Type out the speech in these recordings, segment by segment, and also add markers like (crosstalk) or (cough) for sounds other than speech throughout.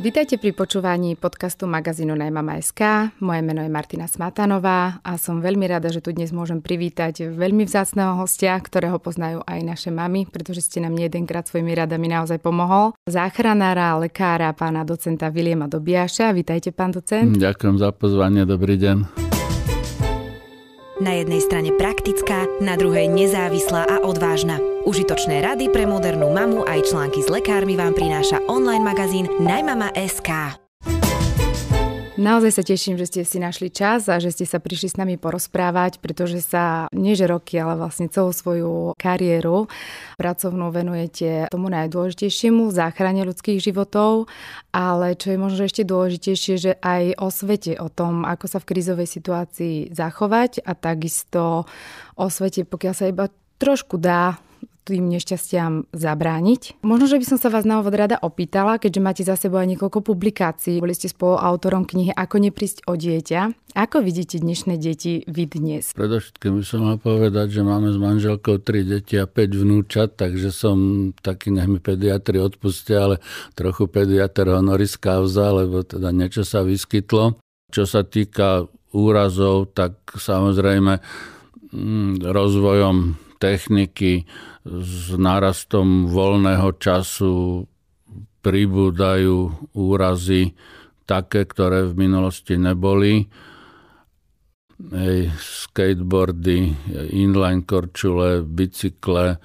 Vítajte pri počúvaní podcastu magazínu Najmama.sk. Moje meno je Martina Smatanová a som veľmi rada, že tu dnes môžem privítať veľmi vzácného hostia, ktorého poznajú aj naše mamy, pretože ste nám jedenkrát svojimi radami naozaj pomohol. Záchranára, lekára, pána docenta Viliema Dobiaša. Vítajte, pán docent. Ďakujem za pozvanie, dobrý deň. Na jednej strane praktická, na druhej nezávislá a odvážna. Užitočné rady pre modernú mamu aj články s lekármi vám prináša online magazín Najmama.sk. Naozaj sa teším, že ste si našli čas a že ste sa prišli s nami porozprávať, pretože sa nie že roky, ale vlastne celú svoju kariéru pracovnú venujete tomu najdôležitejšiemu, záchrane ľudských životov, ale čo je možno ešte dôležitejšie, že aj o svete, o tom, ako sa v krízovej situácii zachovať a takisto o svete, pokiaľ sa iba trošku dá tým nešťastiam zabrániť. Možno, že by som sa vás na úvod rada opýtala, keďže máte za sebou aj niekoľko publikácií. Boli ste spoluautorom knihy Ako neprísť o dieťa. Ako vidíte dnešné deti vy dnes? Predovšetkým by som mal povedať, že máme s manželkou tri deti a 5 vnúčat, takže som taký, nech mi pediatri odpustia, ale trochu pediatr honoris causa, lebo teda niečo sa vyskytlo. Čo sa týka úrazov, tak samozrejme mm, rozvojom techniky s nárastom voľného času pribúdajú úrazy také, ktoré v minulosti neboli. Ej, skateboardy, inline korčule, bicykle, e,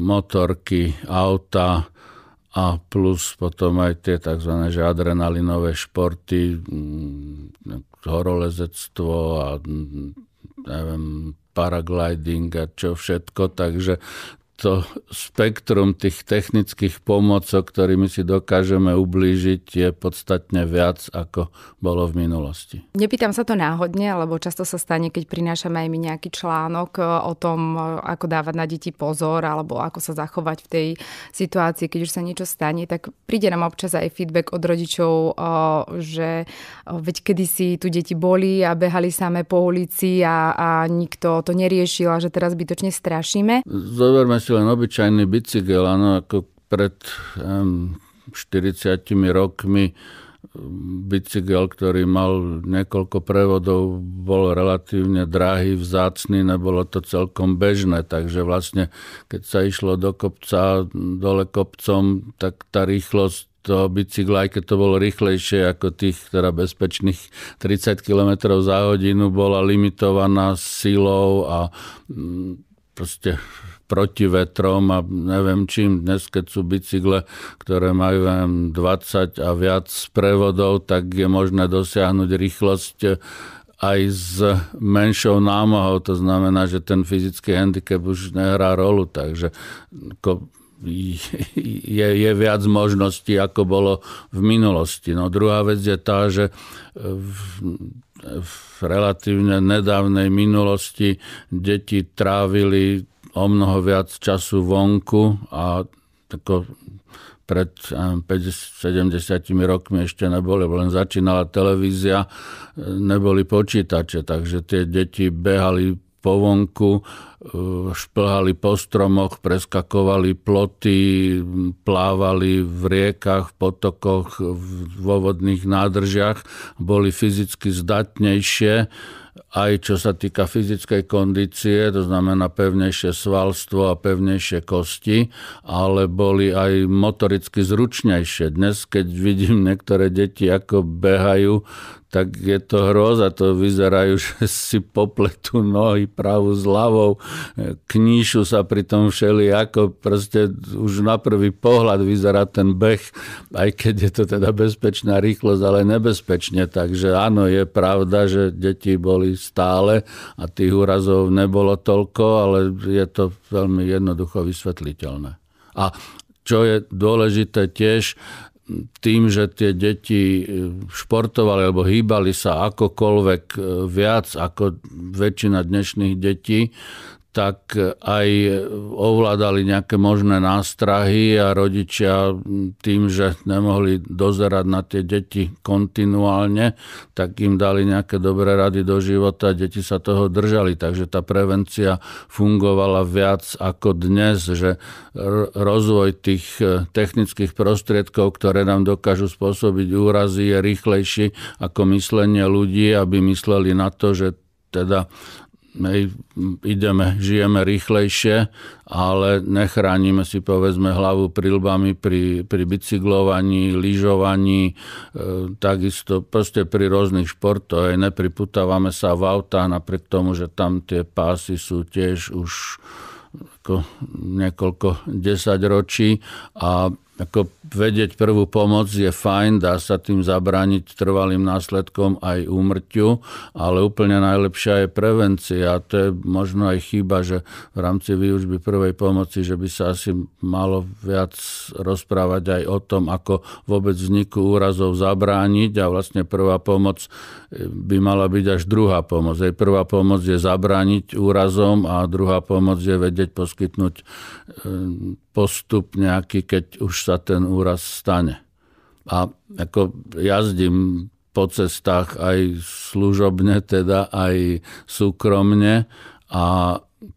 motorky, auta a plus potom aj tie tzv. Že adrenalinové športy, mm, horolezectvo a neviem, paragliding a čo všetko, takže to spektrum tých technických pomocok, ktorými si dokážeme ublížiť, je podstatne viac, ako bolo v minulosti. Nepýtam sa to náhodne, lebo často sa stane, keď prinášame aj my nejaký článok e, o tom, e, ako dávať na deti pozor, alebo ako sa zachovať v tej situácii, keď už sa niečo stane, tak príde nám občas aj feedback od rodičov, e, že veď kedysi tu deti boli a behali samé po ulici a, a nikto to neriešil a že teraz bytočne strašíme. Zoberme si len obyčajný bicykel, áno, ako pred um, 40 rokmi bicykel, ktorý mal niekoľko prevodov, bol relatívne drahý, vzácný, nebolo to celkom bežné, takže vlastne keď sa išlo do kopca, dole kopcom, tak tá rýchlosť toho bicykla, aj keď to bolo rýchlejšie ako tých teda bezpečných 30 km za hodinu, bola limitovaná silou a mm, proste proti vetrom a neviem čím. Dnes, keď sú bicykle, ktoré majú 20 a viac prevodov, tak je možné dosiahnuť rýchlosť eh, aj s menšou námahou. To znamená, že ten fyzický handicap už nehrá rolu. Takže ako je, je viac možností, ako bolo v minulosti. No druhá vec je tá, že v, v relatívne nedávnej minulosti deti trávili o mnoho viac času vonku a tako pred 50-70 rokmi ešte neboli, len začínala televízia, neboli počítače, takže tie deti behali po vonku, eh, šplhali po stromoch, preskakovali ploty, plávali v riekach, potokoch, vo vodných nádržiach, boli fyzicky zdatnejšie aj čo sa týka fyzickej kondície, to znamená pevnejšie svalstvo a pevnejšie kosti, ale boli aj motoricky zručnejšie. Dnes, keď vidím niektoré deti, ako behajú, tak je to hroza, to vyzerajú, (laughs) že si popletú nohy pravú s ľavou, kníšu sa pri tom všeli, ako proste už na prvý pohľad vyzerá ten beh, aj keď je to teda bezpečná rýchlosť, ale nebezpečne. Takže áno, je pravda, že deti boli stále a tých úrazov nebolo toľko, ale je to veľmi jednoducho vysvetliteľné. A čo je dôležité tiež, tým, že tie deti e, športovali alebo hýbali sa akokoľvek e, viac ako väčšina dnešných detí, tak aj ovládali nejaké možné nástrahy a rodičia tým, že nemohli dozerať na tie deti kontinuálne, tak im dali nejaké dobré rady do života a deti sa toho držali. Takže tá prevencia fungovala viac ako dnes, že rozvoj tých e, technických prostriedkov, ktoré nám dokážu spôsobiť úrazy, je rýchlejší ako myslenie ľudí, aby mysleli na to, že teda hej, ideme, žijeme rýchlejšie, ale nechránime si povedzme hlavu prilbami pri, pri bicyklovaní, lyžovaní, e, takisto proste pri rôznych športoch. Hej, nepriputávame sa v autách napriek tomu, že tam tie pásy sú tiež už ako niekoľko desaťročí a ako vedieť prvú pomoc je fajn, dá sa tým zabrániť trvalým následkom aj úmrtiu, ale úplne najlepšia je prevencia. A to je možno aj chyba, že v rámci výužby prvej pomoci, že by sa asi malo viac rozprávať aj o tom, ako vôbec vzniku úrazov zabrániť a vlastne prvá pomoc e, by mala byť až druhá pomoc. Aj prvá pomoc je zabrániť úrazom a druhá pomoc je vedieť po poskytnúť e, postup nejaký, keď už sa ten úraz stane. A ako jazdím po cestách aj služobne, teda aj súkromne a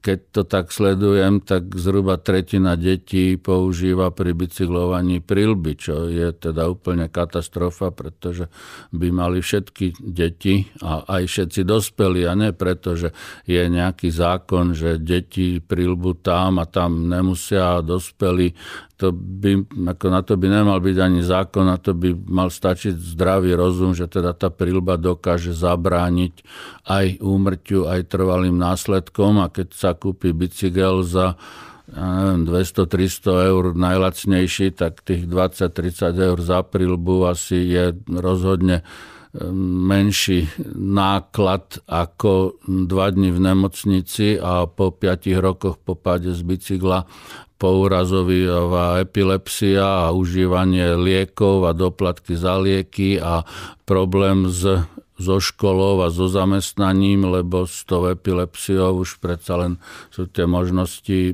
keď to tak sledujem, tak zhruba tretina detí používa pri bicyklovaní prilby, čo je teda úplne katastrofa, pretože by mali všetky deti a aj všetci dospelí, a ne preto, že je nejaký zákon, že deti prilbu tam a tam nemusia a dospelí to by, ako na to by nemal byť ani zákon, na to by mal stačiť zdravý rozum, že teda tá príľba dokáže zabrániť aj úmrťu, aj trvalým následkom a keď sa kúpi bicykel za 200-300 eur najlacnejší, tak tých 20-30 eur za príľbu asi je rozhodne menší náklad ako dva dni v nemocnici a po 5 rokoch po páde z bicykla pourazová epilepsia a užívanie liekov a doplatky za lieky a problém s, so školou a so zamestnaním, lebo s tou epilepsiou už predsa len sú tie možnosti e,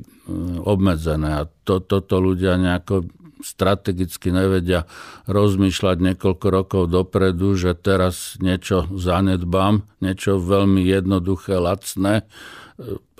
obmedzené. A to, toto ľudia nejako strategicky nevedia rozmýšľať niekoľko rokov dopredu, že teraz niečo zanedbám, niečo veľmi jednoduché, lacné, e,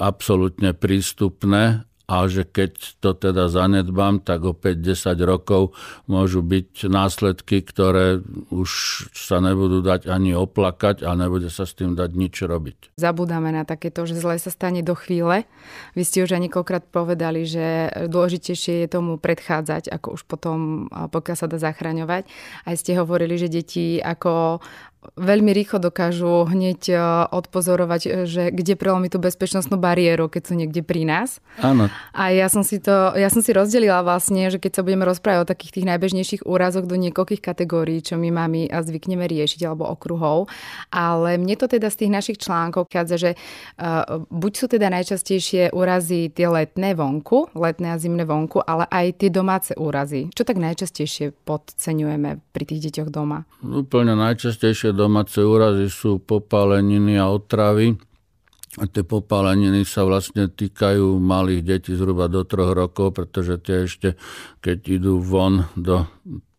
absolútne prístupné a že keď to teda zanedbám, tak o 10 rokov môžu byť následky, ktoré už sa nebudú dať ani oplakať a nebude sa s tým dať nič robiť. Zabudáme na takéto, že zle sa stane do chvíle. Vy ste už aj niekoľkrát povedali, že dôležitejšie je tomu predchádzať, ako už potom, pokiaľ sa dá zachraňovať. Aj ste hovorili, že deti ako veľmi rýchlo dokážu hneď e, odpozorovať, e, že kde prelomí tú bezpečnostnú bariéru, keď sú niekde pri nás. Áno. A ja som si to, ja som si rozdelila vlastne, že keď sa budeme rozprávať o takých tých najbežnejších úrazoch do niekoľkých kategórií, čo my a zvykneme riešiť alebo okruhov, ale mne to teda z tých našich článkov kádza, že uh, buď sú teda najčastejšie úrazy tie letné vonku, letné a zimné vonku, ale aj tie domáce úrazy. Čo tak najčastejšie podceňujeme pri tých deťoch doma? Úplne najčastejšie domáce úrazy sú popáleniny a otravy. A tie popáleniny sa vlastne týkajú malých detí zhruba do troch rokov, pretože tie ešte, keď idú von do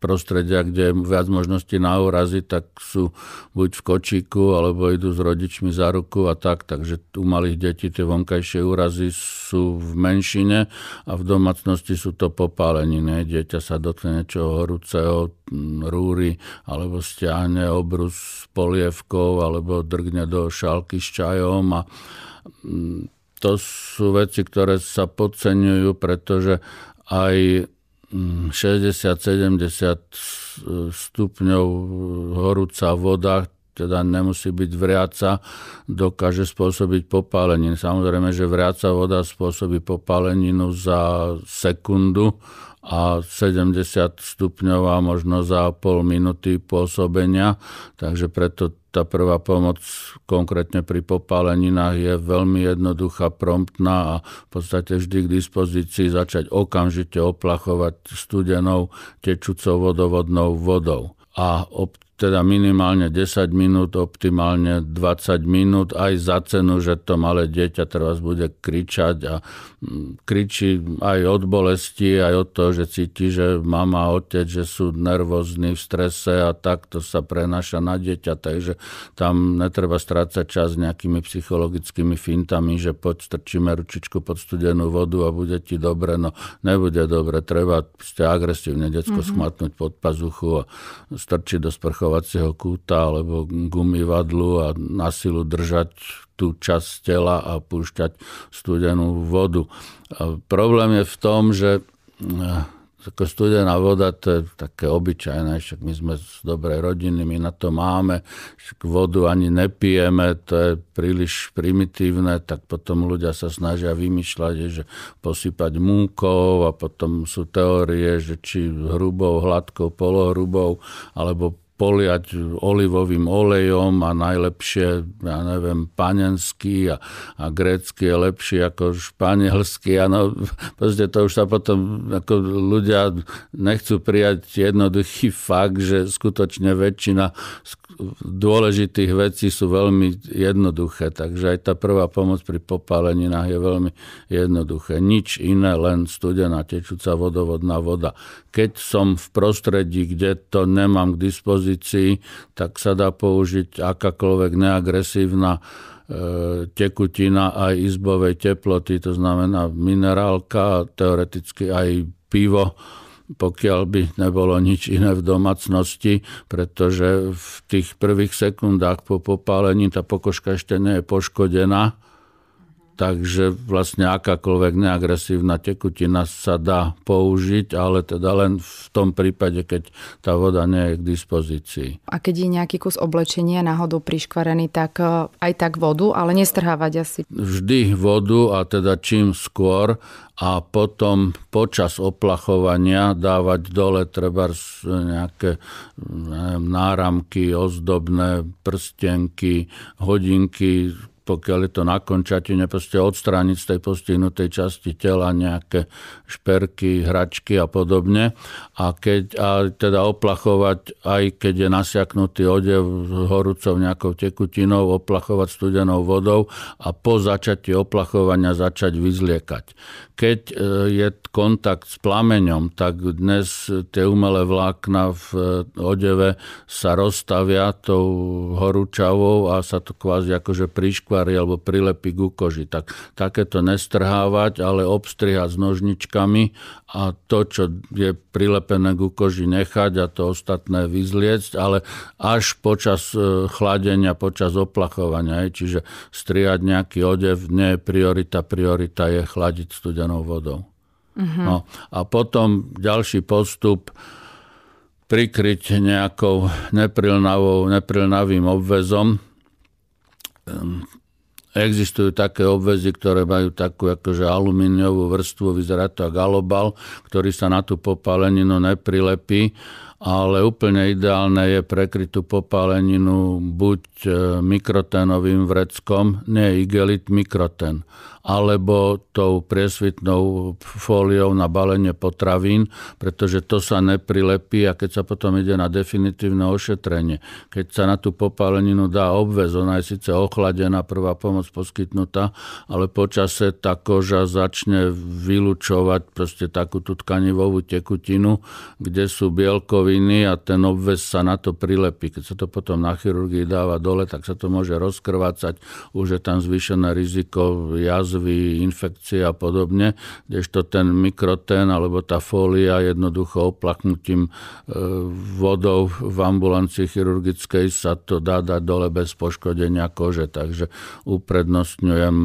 prostredia, kde je viac možností na úrazy, tak sú buď v kočíku, alebo idú s rodičmi za ruku a tak. Takže u malých detí tie vonkajšie úrazy sú v menšine a v domácnosti sú to popáleniny. Dieťa sa dotkne niečoho horúceho, rúry, alebo stiahne obrus s polievkou, alebo drgne do šálky s čajom a mm, to sú veci, ktoré sa podceňujú, pretože aj 60-70 mm, e, stupňov e, horúca voda, teda nemusí byť vriaca, dokáže spôsobiť popáleninu. Samozrejme, že vriaca voda spôsobí popáleninu za sekundu, a 70 stupňová možno za pol minúty pôsobenia, takže preto tá prvá pomoc konkrétne pri popáleninách je veľmi jednoduchá, promptná a v podstate vždy k dispozícii začať okamžite oplachovať studenou tečúcou vodovodnou vodou. A ob teda minimálne 10 minút, optimálne 20 minút, aj za cenu, že to malé dieťa teraz bude kričať a mm, kričí aj od bolesti, aj od toho, že cíti, že mama a otec, že sú nervózni v strese a tak to sa prenáša na dieťa, takže tam netreba strácať čas nejakými psychologickými fintami, že poď strčíme ručičku pod studenú vodu a bude ti dobre, no nebude dobre, treba ste agresívne detsko mm-hmm. schmatnúť pod pazuchu a strčiť do sprchového parkovacieho kúta alebo gumivadlu a na silu držať tú časť tela a púšťať studenú vodu. A problém je v tom, že eh, ako studená voda, to je také obyčajné, však my sme z dobrej rodiny, my na to máme, však vodu ani nepijeme, to je príliš primitívne, tak potom ľudia sa snažia vymýšľať, že posypať múkou a potom sú teórie, že či hrubou, hladkou, polohrubou alebo poliať olivovým olejom a najlepšie, ja neviem, panenský a, a grécky je lepší ako španielský. Ano, proste to už sa potom ako ľudia nechcú prijať jednoduchý fakt, že skutočne väčšina dôležitých vecí sú veľmi jednoduché. Takže aj tá prvá pomoc pri popáleninách je veľmi jednoduché. Nič iné, len studená tečúca vodovodná voda. Keď som v prostredí, kde to nemám k dispozícii, dispozícii, tak sa dá použiť akákoľvek neagresívna e, tekutina aj izbovej teploty, to znamená minerálka, teoreticky aj pivo, pokiaľ by nebolo nič iné v domácnosti, pretože v tých prvých sekundách po popálení tá pokožka ešte nie je poškodená takže vlastne akákoľvek neagresívna tekutina sa dá použiť, ale teda len v tom prípade, keď tá voda nie je k dispozícii. A keď je nejaký kus oblečenia náhodou priškvarený, tak e, aj tak vodu, ale nestrhávať asi. Vždy vodu a teda čím skôr a potom počas oplachovania dávať dole treba nejaké neviem, náramky, ozdobné prstenky, hodinky, pokiaľ je to na končatine, proste odstrániť z tej postihnutej časti tela nejaké šperky, hračky a podobne. A, keď, a teda oplachovať, aj keď je nasiaknutý odev horúcov nejakou tekutinou, oplachovať studenou vodou a po začatí oplachovania začať vyzliekať. Keď e, je kontakt s plameňom, tak dnes tie umelé vlákna v e, odeve sa rozstavia tou horúčavou a sa to kvázi akože priškvári alebo prilepí k koži. Tak, takéto nestrhávať, ale obstrihať s nožničkami a to, čo je prilepené k koži, nechať a to ostatné vyzliecť, ale až počas e, chladenia, počas oplachovania. Čiže striať nejaký odev nie je priorita, priorita je chladiť studia studenou vodou. Uh-huh. No, a potom ďalší postup prikryť nejakou neprilnavou, neprilnavým obvezom. Ehm, existujú také obvezy, ktoré majú takú akože alumíniovú vrstvu, vyzerá to ako galobal, ktorý sa na tú popáleninu neprilepí, ale úplne ideálne je prekrytú popáleninu buď E, mikroténovým vreckom, nie igelit, mikrotén, alebo tou priesvitnou fóliou na balenie potravín, pretože to sa neprilepí a keď sa potom ide na definitívne ošetrenie, keď sa na tú popáleninu dá obvez, ona je síce ochladená, prvá pomoc poskytnutá, ale počase tá koža začne vylučovať proste takú tú tkanivovú tekutinu, kde sú bielkoviny a ten obvez sa na to prilepí. Keď sa to potom na chirurgii dáva do dole, tak sa to môže rozkrvácať, už je tam zvýšené riziko jazvy, infekcie a podobne, kdežto ten mikrotén alebo tá fólia jednoducho oplaknutím e, vodou v ambulancii chirurgickej sa to dá dať dole bez poškodenia kože, takže uprednostňujem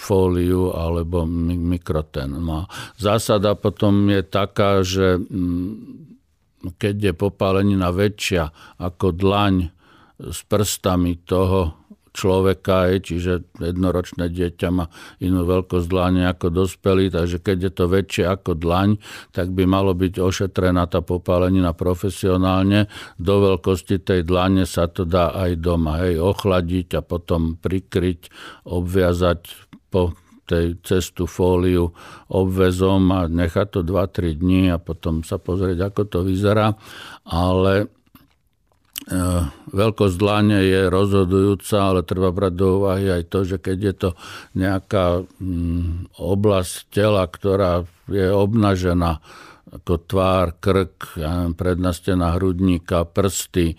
fóliu alebo mikrotén. No zásada potom je taká, že mm, keď je popálenina väčšia ako dlaň, s prstami toho človeka, čiže jednoročné dieťa má inú veľkosť dlane ako dospelý, takže keď je to väčšie ako dlaň, tak by malo byť ošetrená tá popálenina profesionálne. Do veľkosti tej dlane sa to dá aj doma, hej, ochladiť a potom prikryť, obviazať po tej cestu fóliu obvezom a nechať to 2-3 dní a potom sa pozrieť, ako to vyzerá. Ale Eh, veľkosť dlane je rozhodujúca, ale treba brať do úvahy aj to, že keď je to nejaká mm, oblasť tela, ktorá je obnažená, ako tvár, krk, ja neviem, hrudníka, prsty, eh,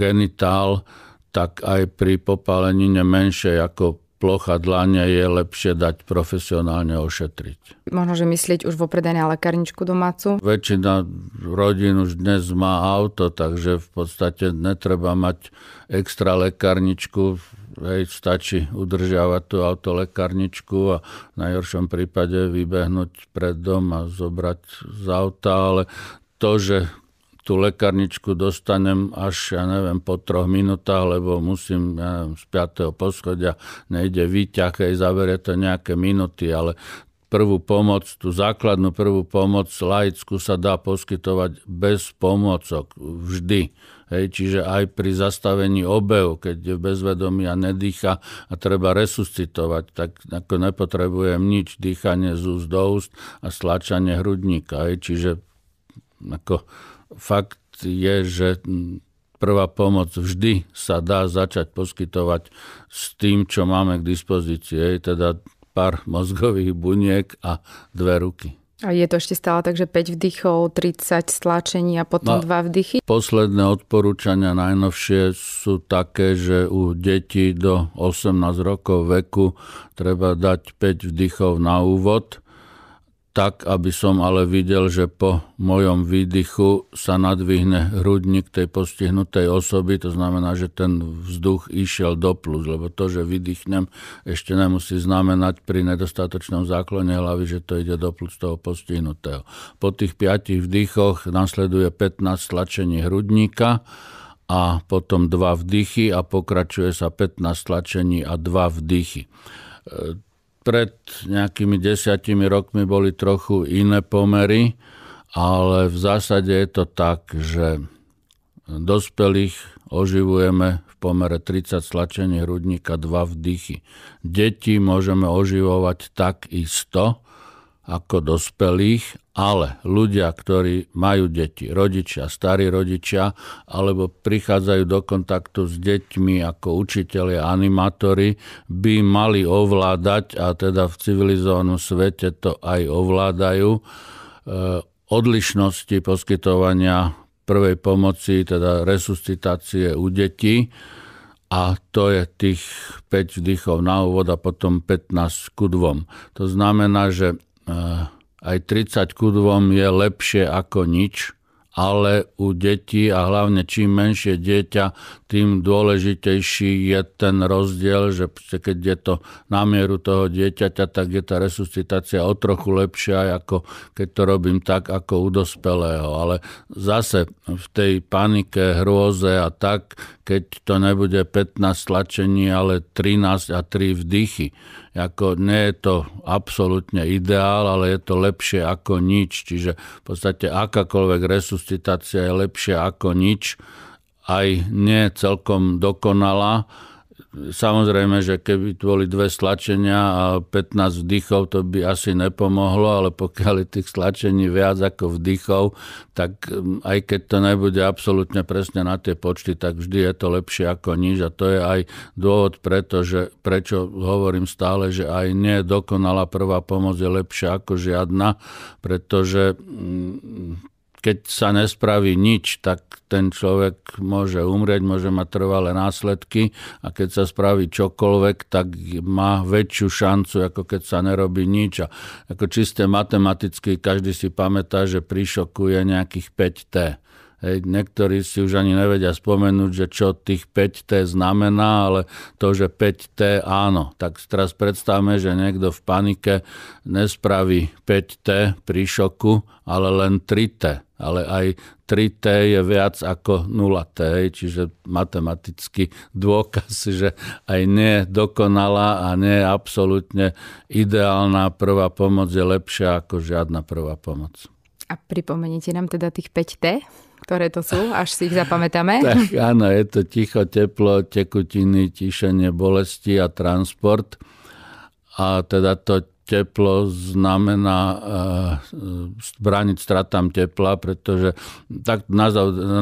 genitál, tak aj pri popálenine menšej ako plocha dlane je lepšie dať profesionálne ošetriť. Možno, že myslieť už vopred aj na lekárničku domácu? Väčšina rodín už dnes má auto, takže v podstate netreba mať extra lekárničku. Hej, stačí udržiavať tú autolekárničku a v najhoršom prípade vybehnúť pred dom a zobrať z auta, ale to, že tú lekarničku dostanem až, ja neviem, po troch minútach, lebo musím ja neviem, z 5. poschodia, nejde výťah, aj zavere to nejaké minúty, ale prvú pomoc, tú základnú prvú pomoc laickú sa dá poskytovať bez pomocok vždy. Hej, čiže aj pri zastavení obehu, keď je bezvedomí a nedýcha a treba resuscitovať, tak ako nepotrebujem nič, dýchanie z úst do úst a stlačanie hrudníka. Hej, čiže ako Fakt je, že hm, prvá pomoc vždy sa dá začať poskytovať s tým, čo máme k dispozícii, teda pár (laughs) mozgových buniek a dve ruky. A je to ešte stále tak, že 5 vdychov, 30 stlačení a potom no, 2 vdychy? Posledné odporúčania najnovšie sú také, že u detí do 18 rokov veku treba dať 5 vdychov na úvod tak, aby som ale videl, že po mojom výdychu sa nadvihne hrudník tej postihnutej osoby, to znamená, že ten vzduch išiel do plus, lebo to, že vydýchnem, ešte nemusí znamenať pri nedostatočnom záklone hlavy, že to ide do plus toho postihnutého. Po tých 5 vdychoch nasleduje 15 tlačení hrudníka, a potom dva vdychy a pokračuje sa 15 tlačení a dva vdychy e, pred nejakými desiatimi rokmi boli trochu iné pomery, ale v zásade je to tak, že dospelých oživujeme v pomere 30 slačení hrudníka, 2 vdychy. Deti môžeme oživovať tak isto, ako dospelých, ale ľudia, ktorí majú deti, rodičia, starí rodičia, alebo prichádzajú do kontaktu s deťmi ako učiteľi a animátori, by mali ovládať, a teda v civilizovanom svete to aj ovládajú, e, odlišnosti poskytovania prvej pomoci, teda resuscitácie u detí, a to je tých 5 vdychov na úvod a potom 15 ku 2. To znamená, že aj 30 ku 2 je lepšie ako nič, ale u detí a hlavne čím menšie dieťa, tým dôležitejší je ten rozdiel, že keď je to na mieru toho dieťaťa, tak je tá resuscitácia o trochu lepšia, ako keď to robím tak, ako u dospelého. Ale zase v tej panike, hrôze a tak, keď to nebude 15 tlačení, ale 13 a 3 vdychy, ako nie je to absolútne ideál, ale je to lepšie ako nič. Čiže v podstate akákoľvek resuscitácia je lepšia ako nič, aj nie celkom dokonalá, Samozrejme, že keby tu boli dve stlačenia a 15 vdychov, to by asi nepomohlo, ale pokiaľ je tých stlačení viac ako vdychov, tak mm, aj keď to nebude absolútne presne na tie počty, tak vždy je to lepšie ako nič a to je aj dôvod preto, že, prečo hovorím stále, že aj nie dokonalá prvá pomoc je lepšia ako žiadna, pretože mm, keď sa nespraví nič, tak ten človek môže umrieť, môže mať trvalé následky a keď sa spraví čokoľvek, tak má väčšiu šancu, ako keď sa nerobí nič. A ako čisté matematicky každý si pamätá, že prišokuje nejakých 5T. Hej, niektorí si už ani nevedia spomenúť, že čo tých 5T znamená, ale to, že 5T áno. Tak teraz predstavme, že niekto v panike nespraví 5T pri šoku, ale len 3T. Ale aj 3T je viac ako 0T, čiže matematický dôkaz, že aj nie je dokonalá a nie je absolútne ideálna prvá pomoc je lepšia ako žiadna prvá pomoc. A pripomeníte nám teda tých 5T? ktoré to sú, až si ich zapamätáme. (laughs) Tak áno, je to ticho, teplo, tekutiny, tišenie, bolesti a transport. A teda to teplo znamená e, brániť stratám tepla, pretože tak na,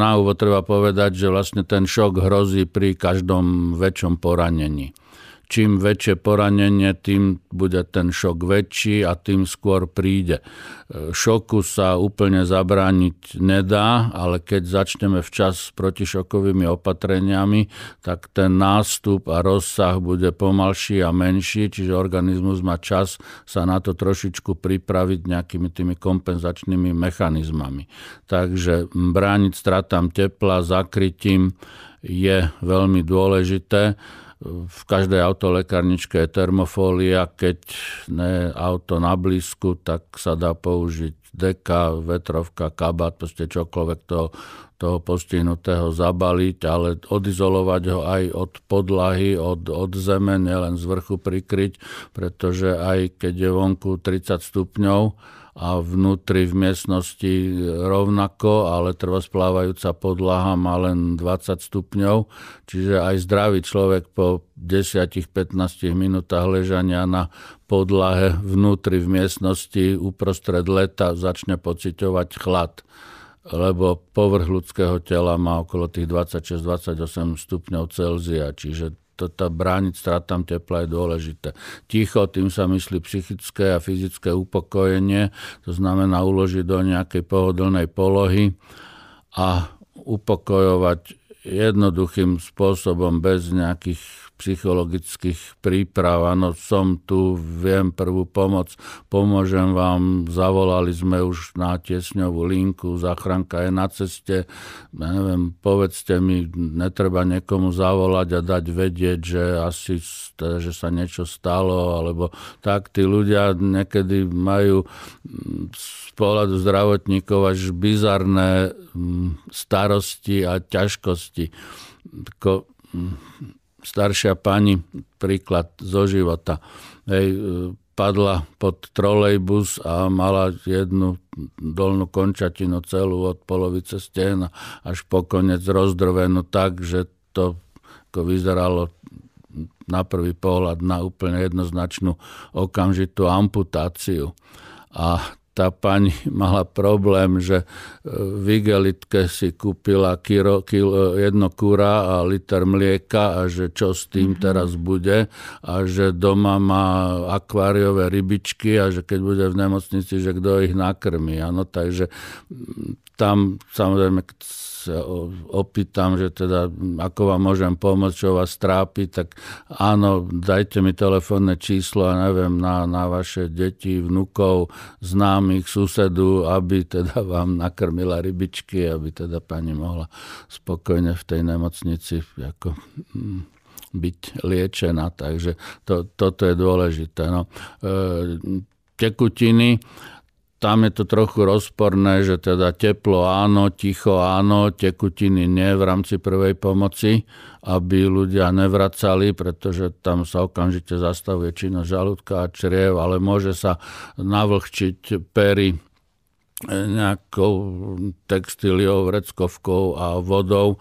na úvod treba povedať, že vlastne ten šok hrozí pri každom väčšom poranení čím väčšie poranenie, tým bude ten šok väčší a tým skôr príde. E, šoku sa úplne zabrániť nedá, ale keď začneme včas s protišokovými opatreniami, tak ten nástup a rozsah bude pomalší a menší, čiže organizmus má čas sa na to trošičku pripraviť nejakými tými kompenzačnými mechanizmami. Takže brániť stratám tepla, zakrytím je veľmi dôležité v každej autolekárničke je termofólia, keď ne auto na blízku, tak sa dá použiť deka, vetrovka, kabát, proste čokoľvek toho, toho postihnutého zabaliť, ale odizolovať ho aj od podlahy, od, od zeme, nielen z vrchu prikryť, pretože aj keď je vonku 30 stupňov, a vnútri v miestnosti rovnako, ale trvosplávajúca podlaha má len 20 stupňov, čiže aj zdravý človek po 10-15 minútach ležania na podlahe vnútri v miestnosti uprostred leta začne pociťovať chlad lebo povrch ľudského tela má okolo tých 26-28 stupňov Celzia, čiže to, tá brániť stratám tepla je dôležité. Ticho, tým sa myslí psychické a fyzické upokojenie, to znamená uložiť do nejakej pohodlnej polohy a upokojovať jednoduchým spôsobom bez nejakých psychologických príprav. Áno, som tu, viem prvú pomoc, pomôžem vám. Zavolali sme už na tiesňovú linku, záchranka je na ceste. Ja neviem, povedzte mi, netreba niekomu zavolať a dať vedieť, že asi teda, že sa niečo stalo, alebo tak tí ľudia niekedy majú mm, z pohľadu zdravotníkov až bizarné mm, starosti a ťažkosti. Mm, staršia pani, príklad zo života, hej, e, padla pod trolejbus a mala jednu dolnú končatinu celú od polovice stehna až po konec rozdrvenú tak, že to ako vyzeralo na prvý pohľad na úplne jednoznačnú okamžitú amputáciu. A tá pani mala problém, že e, v igelitke si kúpila kilo, kilo, jedno kura a liter mlieka a že čo s tým mhm. teraz bude a že doma má akváriové rybičky a že keď bude v nemocnici, že kto ich nakrmi. Ano, takže tam samozrejme sa opýtam, že teda ako vám môžem pomôcť, čo vás trápi, tak áno, dajte mi telefónne číslo, a neviem, na, na vaše deti, vnukov, známych, susedu, aby teda vám nakrmila rybičky, aby teda pani mohla spokojne v tej nemocnici ako, byť liečená. Takže to, toto je dôležité. No. E, tekutiny tam je to trochu rozporné, že teda teplo áno, ticho áno, tekutiny nie v rámci prvej pomoci, aby ľudia nevracali, pretože tam sa okamžite zastavuje činnosť žalúdka a čriev, ale môže sa navlhčiť pery e, nejakou textíliou, vreckovkou a vodou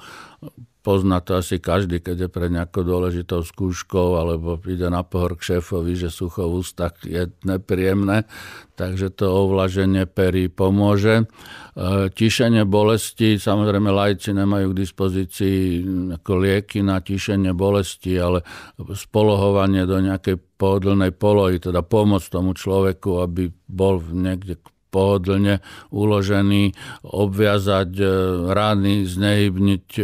Pozná to asi každý, keď je pre nejakou dôležitou skúškou alebo ide na pohor k šéfovi, že sucho v ústach je nepríjemné, takže to ovlaženie pery pomôže. E, tišenie bolesti, samozrejme lajci nemajú k dispozícii ako lieky na tišenie bolesti, ale spolohovanie do nejakej pohodlnej polohy, teda pomoc tomu človeku, aby bol niekde pohodlne uložený, obviazať e, rány, znehybniť e,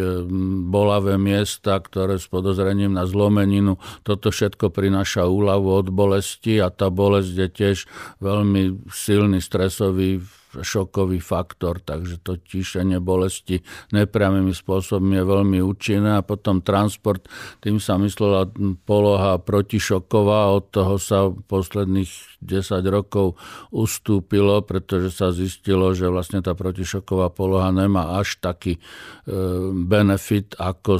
bolavé miesta, ktoré s podozrením na zlomeninu. Toto všetko prináša úľavu od bolesti a tá bolesť je tiež veľmi silný stresový šokový faktor, takže to tíšenie bolesti nepriamými spôsobmi je veľmi účinné a potom transport, tým sa myslela poloha protišoková, od toho sa posledných 10 rokov ustúpilo, pretože sa zistilo, že vlastne tá protišoková poloha nemá až taký e, benefit, ako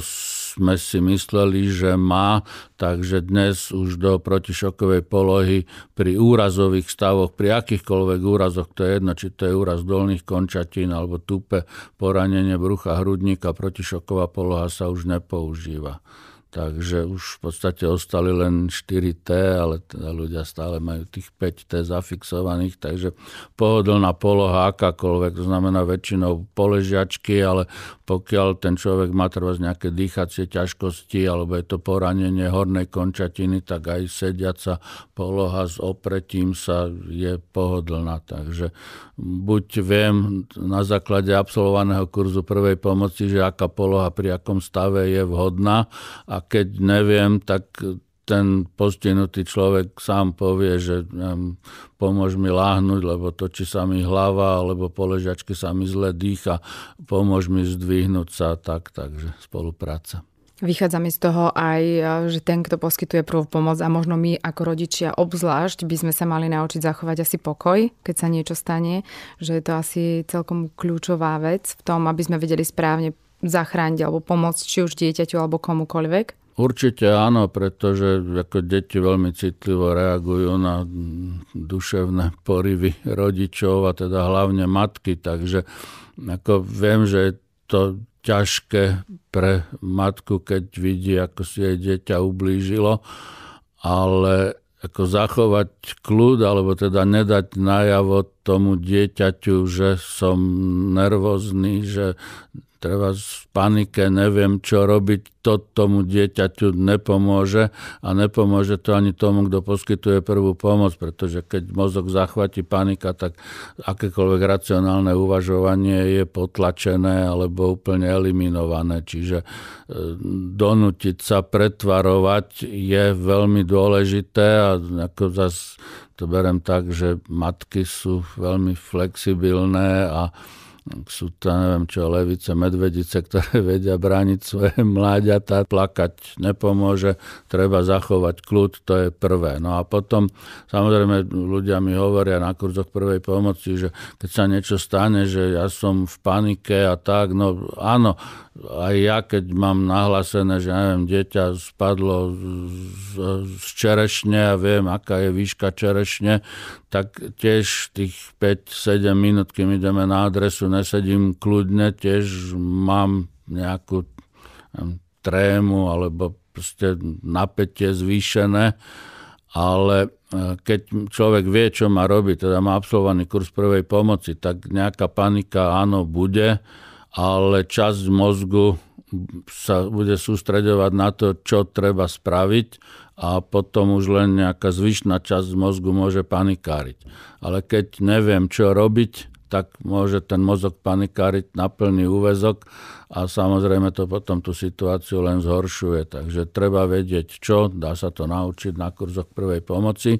sme si mysleli, že má, takže dnes už do protišokovej polohy pri úrazových stavoch, pri akýchkoľvek úrazoch, to je jedno, či to je úraz dolných končatín alebo tupe poranenie brucha hrudníka, protišoková poloha sa už nepoužíva. Takže už v podstate ostali len 4T, ale teda ľudia stále majú tých 5T zafixovaných, takže pohodlná poloha akákoľvek, to znamená väčšinou poležiačky, ale pokiaľ ten človek má trvať nejaké dýchacie ťažkosti alebo je to poranenie hornej končatiny, tak aj sediaca poloha s opretím sa je pohodlná. Takže buď viem na základe absolvovaného kurzu prvej pomoci, že aká poloha pri akom stave je vhodná a a keď neviem, tak ten postihnutý človek sám povie, že um, pomôž mi láhnuť, lebo točí sa mi hlava, alebo po ležačke sa mi zle dýcha, pomôž mi zdvihnúť sa, tak, takže spolupráca. Vychádza mi z toho aj, že ten, kto poskytuje prvú pomoc a možno my ako rodičia obzvlášť by sme sa mali naučiť zachovať asi pokoj, keď sa niečo stane, že je to asi celkom kľúčová vec v tom, aby sme vedeli správne zachrániť alebo pomôcť či už dieťaťu alebo komukoľvek? Určite áno, pretože ako deti veľmi citlivo reagujú na duševné porivy rodičov a teda hlavne matky, takže ako viem, že je to ťažké pre matku, keď vidí, ako si jej dieťa ublížilo, ale ako zachovať kľud, alebo teda nedať najavo tomu dieťaťu, že som nervózny, že treba v panike neviem, čo robiť, to tomu dieťaťu nepomôže a nepomôže to ani tomu, kto poskytuje prvú pomoc, pretože keď mozog zachváti panika, tak akékoľvek racionálne uvažovanie je potlačené alebo úplne eliminované. Čiže e, donútiť sa pretvarovať je veľmi dôležité a ako zase to berem tak, že matky sú veľmi flexibilné a sú to, neviem čo, levice, medvedice, ktoré (laughs) vedia brániť svoje mláďata, Plakať nepomôže, treba zachovať kľud, to je prvé. No a potom, samozrejme, ľudia mi hovoria na kurzoch prvej pomoci, že keď sa niečo stane, že ja som v panike a tak, no áno, aj ja, keď mám nahlásené, že neviem, dieťa spadlo z, z čerešne a viem, aká je výška čerešne, tak tiež tých 5-7 minút, kým ideme na adresu, nesedím kľudne, tiež mám nejakú neviem, trému alebo proste napätie zvýšené, ale e, keď človek vie, čo má robiť, teda má absolvovaný kurz prvej pomoci, tak nejaká panika áno bude, ale časť mozgu sa bude sústredovať na to, čo treba spraviť a potom už len nejaká zvyšná časť mozgu môže panikáriť. Ale keď neviem, čo robiť, tak môže ten mozog panikáriť na plný úvezok a samozrejme to potom tú situáciu len zhoršuje. Takže treba vedieť čo, dá sa to naučiť na kurzoch prvej pomoci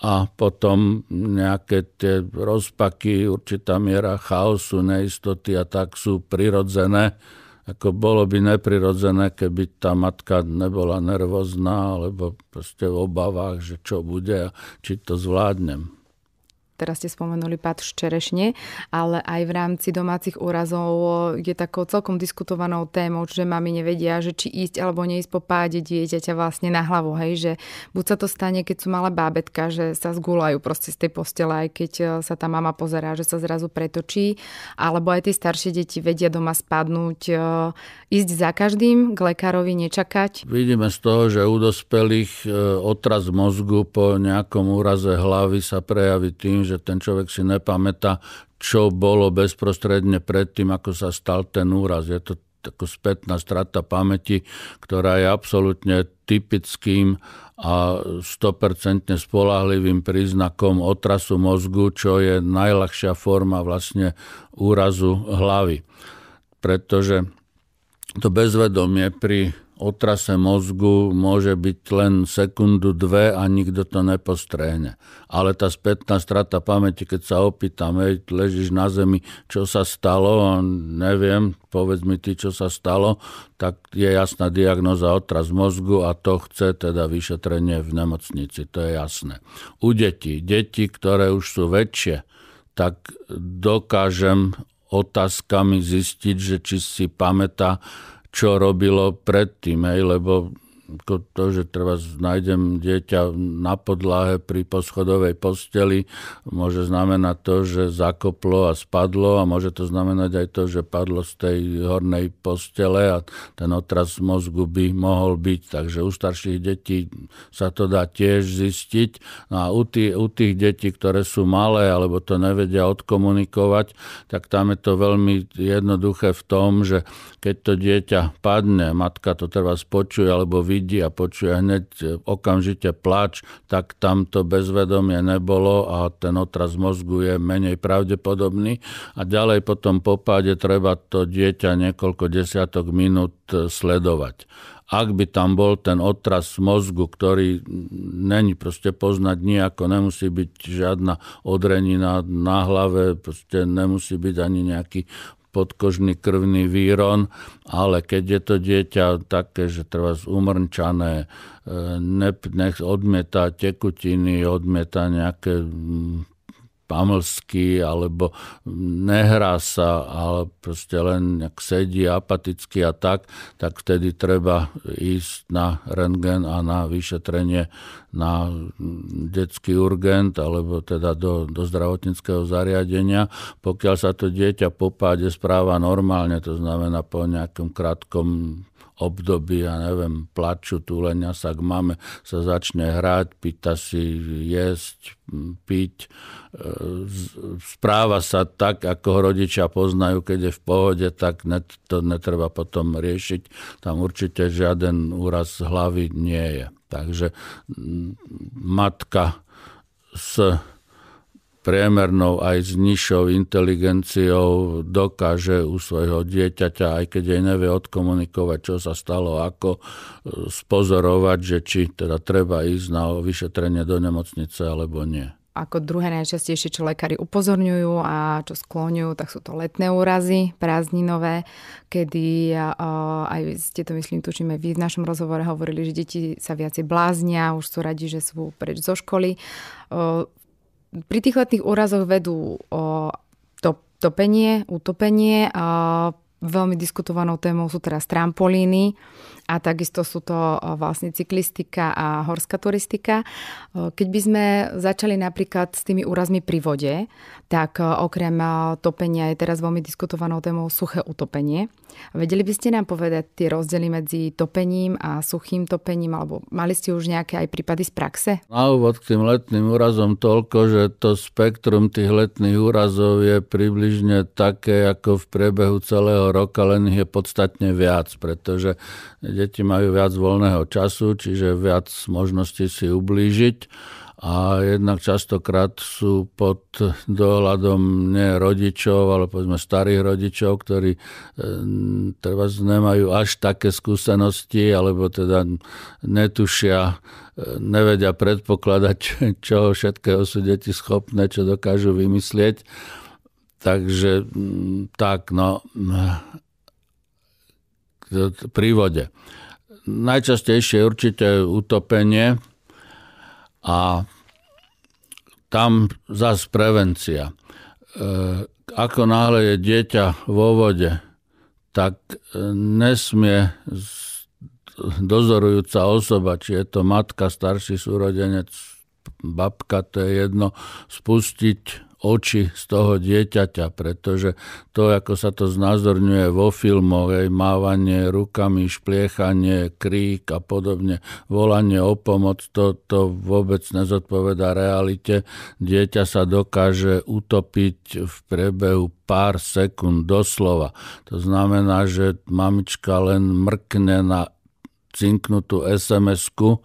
a potom nejaké tie rozpaky, určitá miera chaosu, neistoty a tak sú prirodzené. Ako bolo by neprirodzené, keby tá matka nebola nervózna alebo proste v obavách, že čo bude a či to zvládnem teraz ste spomenuli pád ščerešne, ale aj v rámci domácich úrazov je takou celkom diskutovanou témou, že mami nevedia, že či ísť alebo neísť po páde dieťaťa vlastne na hlavu, hej, že buď sa to stane, keď sú malé bábetka, že sa zgulajú proste z tej postele, aj keď e, sa tá mama pozerá, že sa zrazu pretočí, alebo aj tie staršie deti vedia doma spadnúť, e, ísť za každým, k lekárovi nečakať. Vidíme z toho, že u dospelých e, otraz mozgu po nejakom úraze hlavy sa prejaví tým, že ten človek si nepamätá, čo bolo bezprostredne predtým, ako sa stal ten úraz. Je to takú spätná strata pamäti, ktorá je absolútne typickým a 100% spolahlivým príznakom otrasu mozgu, čo je najľahšia forma vlastne úrazu hlavy. Pretože to bezvedomie pri otrase mozgu môže byť len sekundu, dve a nikto to nepostrehne. Ale tá spätná strata pamäti, keď sa opýtam, hej, ležíš na zemi, čo sa stalo, a neviem, povedz mi ty, čo sa stalo, tak je jasná diagnoza otras mozgu a to chce teda vyšetrenie v nemocnici, to je jasné. U detí, deti, ktoré už sú väčšie, tak dokážem otázkami zistiť, že či si pamätá čo robilo predtým, hej, lebo to, že treba nájdem dieťa na podlahe pri poschodovej posteli, môže znamenať to, že zakoplo a spadlo a môže to znamenať aj to, že padlo z tej hornej postele a ten otras mozgu by mohol byť. Takže u starších detí sa to dá tiež zistiť. No a u, tých, u tých detí, ktoré sú malé alebo to nevedia odkomunikovať, tak tam je to veľmi jednoduché v tom, že keď to dieťa padne, matka to treba počuje alebo vidí, vidí a počuje hneď e, okamžite plač, tak tamto bezvedomie nebolo a ten otraz mozgu je menej pravdepodobný. A ďalej potom po páde treba to dieťa niekoľko desiatok minút e, sledovať ak by tam bol ten otras mozgu, ktorý není proste poznať nejako, nemusí byť žiadna odrenina na hlave, proste nemusí byť ani nejaký podkožný krvný výron, ale keď je to dieťa také, že treba umrčané, e, nech odmieta tekutiny, odmieta nejaké Pamlsky, alebo nehrá sa, ale proste len nejak sedí apaticky a tak, tak vtedy treba ísť na rentgen a na vyšetrenie na detský urgent, alebo teda do, do zdravotníckého zariadenia. Pokiaľ sa to dieťa po páde správa normálne, to znamená po nejakom krátkom období, ja neviem, plaču, túlenia sa k mame, sa začne hrať, pýta si jesť, piť, e, správa sa tak, ako ho rodičia poznajú, keď je v pohode, tak to netreba potom riešiť. Tam určite žiaden úraz hlavy nie je. Takže matka s priemernou aj s nižšou inteligenciou dokáže u svojho dieťaťa, aj keď jej nevie odkomunikovať, čo sa stalo, ako e, spozorovať, že či teda treba ísť na vyšetrenie do nemocnice alebo nie. Ako druhé najčastejšie, čo lekári upozorňujú a čo skloňujú, tak sú to letné úrazy, prázdninové, kedy e, aj ste to myslím, tučím vy v našom rozhovore hovorili, že deti sa viacej bláznia, už sú radi, že sú preč zo školy e, pri tých letných úrazoch vedú o to, topenie, utopenie. A veľmi diskutovanou témou sú teraz trampolíny a takisto sú to vlastne cyklistika a horská turistika. Keď by sme začali napríklad s tými úrazmi pri vode, tak e, okrem e, topenia je teraz veľmi diskutovanou témou suché utopenie. Vedeli by ste nám povedať tie rozdiely medzi topením a suchým topením, alebo mali ste už nejaké aj prípady z praxe? Na úvod k tým letným úrazom toľko, že to spektrum tých letných úrazov je približne také, ako v priebehu celého roka, len ich je podstatne viac, pretože deti majú viac voľného času, čiže viac možností si ublížiť a jednak častokrát sú pod dohľadom nie rodičov, ale povedzme starých rodičov, ktorí e, treba nemajú až také skúsenosti, alebo teda netušia, e, nevedia predpokladať, (laughs) čo všetkého sú deti schopné, čo dokážu vymyslieť. Takže mm, tak, no, e, pri vode. Najčastejšie je určite utopenie, a tam zase prevencia. E, ako náhle je dieťa vo vode, tak e, nesmie dozorujúca osoba, či je to matka, starší súrodenec, babka, to je jedno, spustiť oči z toho dieťaťa, pretože to, ako sa to znázorňuje vo filmoch, aj mávanie rukami, špliechanie, krík a podobne, volanie o pomoc, to, to vôbec nezodpoveda realite. Dieťa sa dokáže utopiť v priebehu pár sekúnd doslova. To znamená, že mamička len mrkne na cinknutú SMS-ku,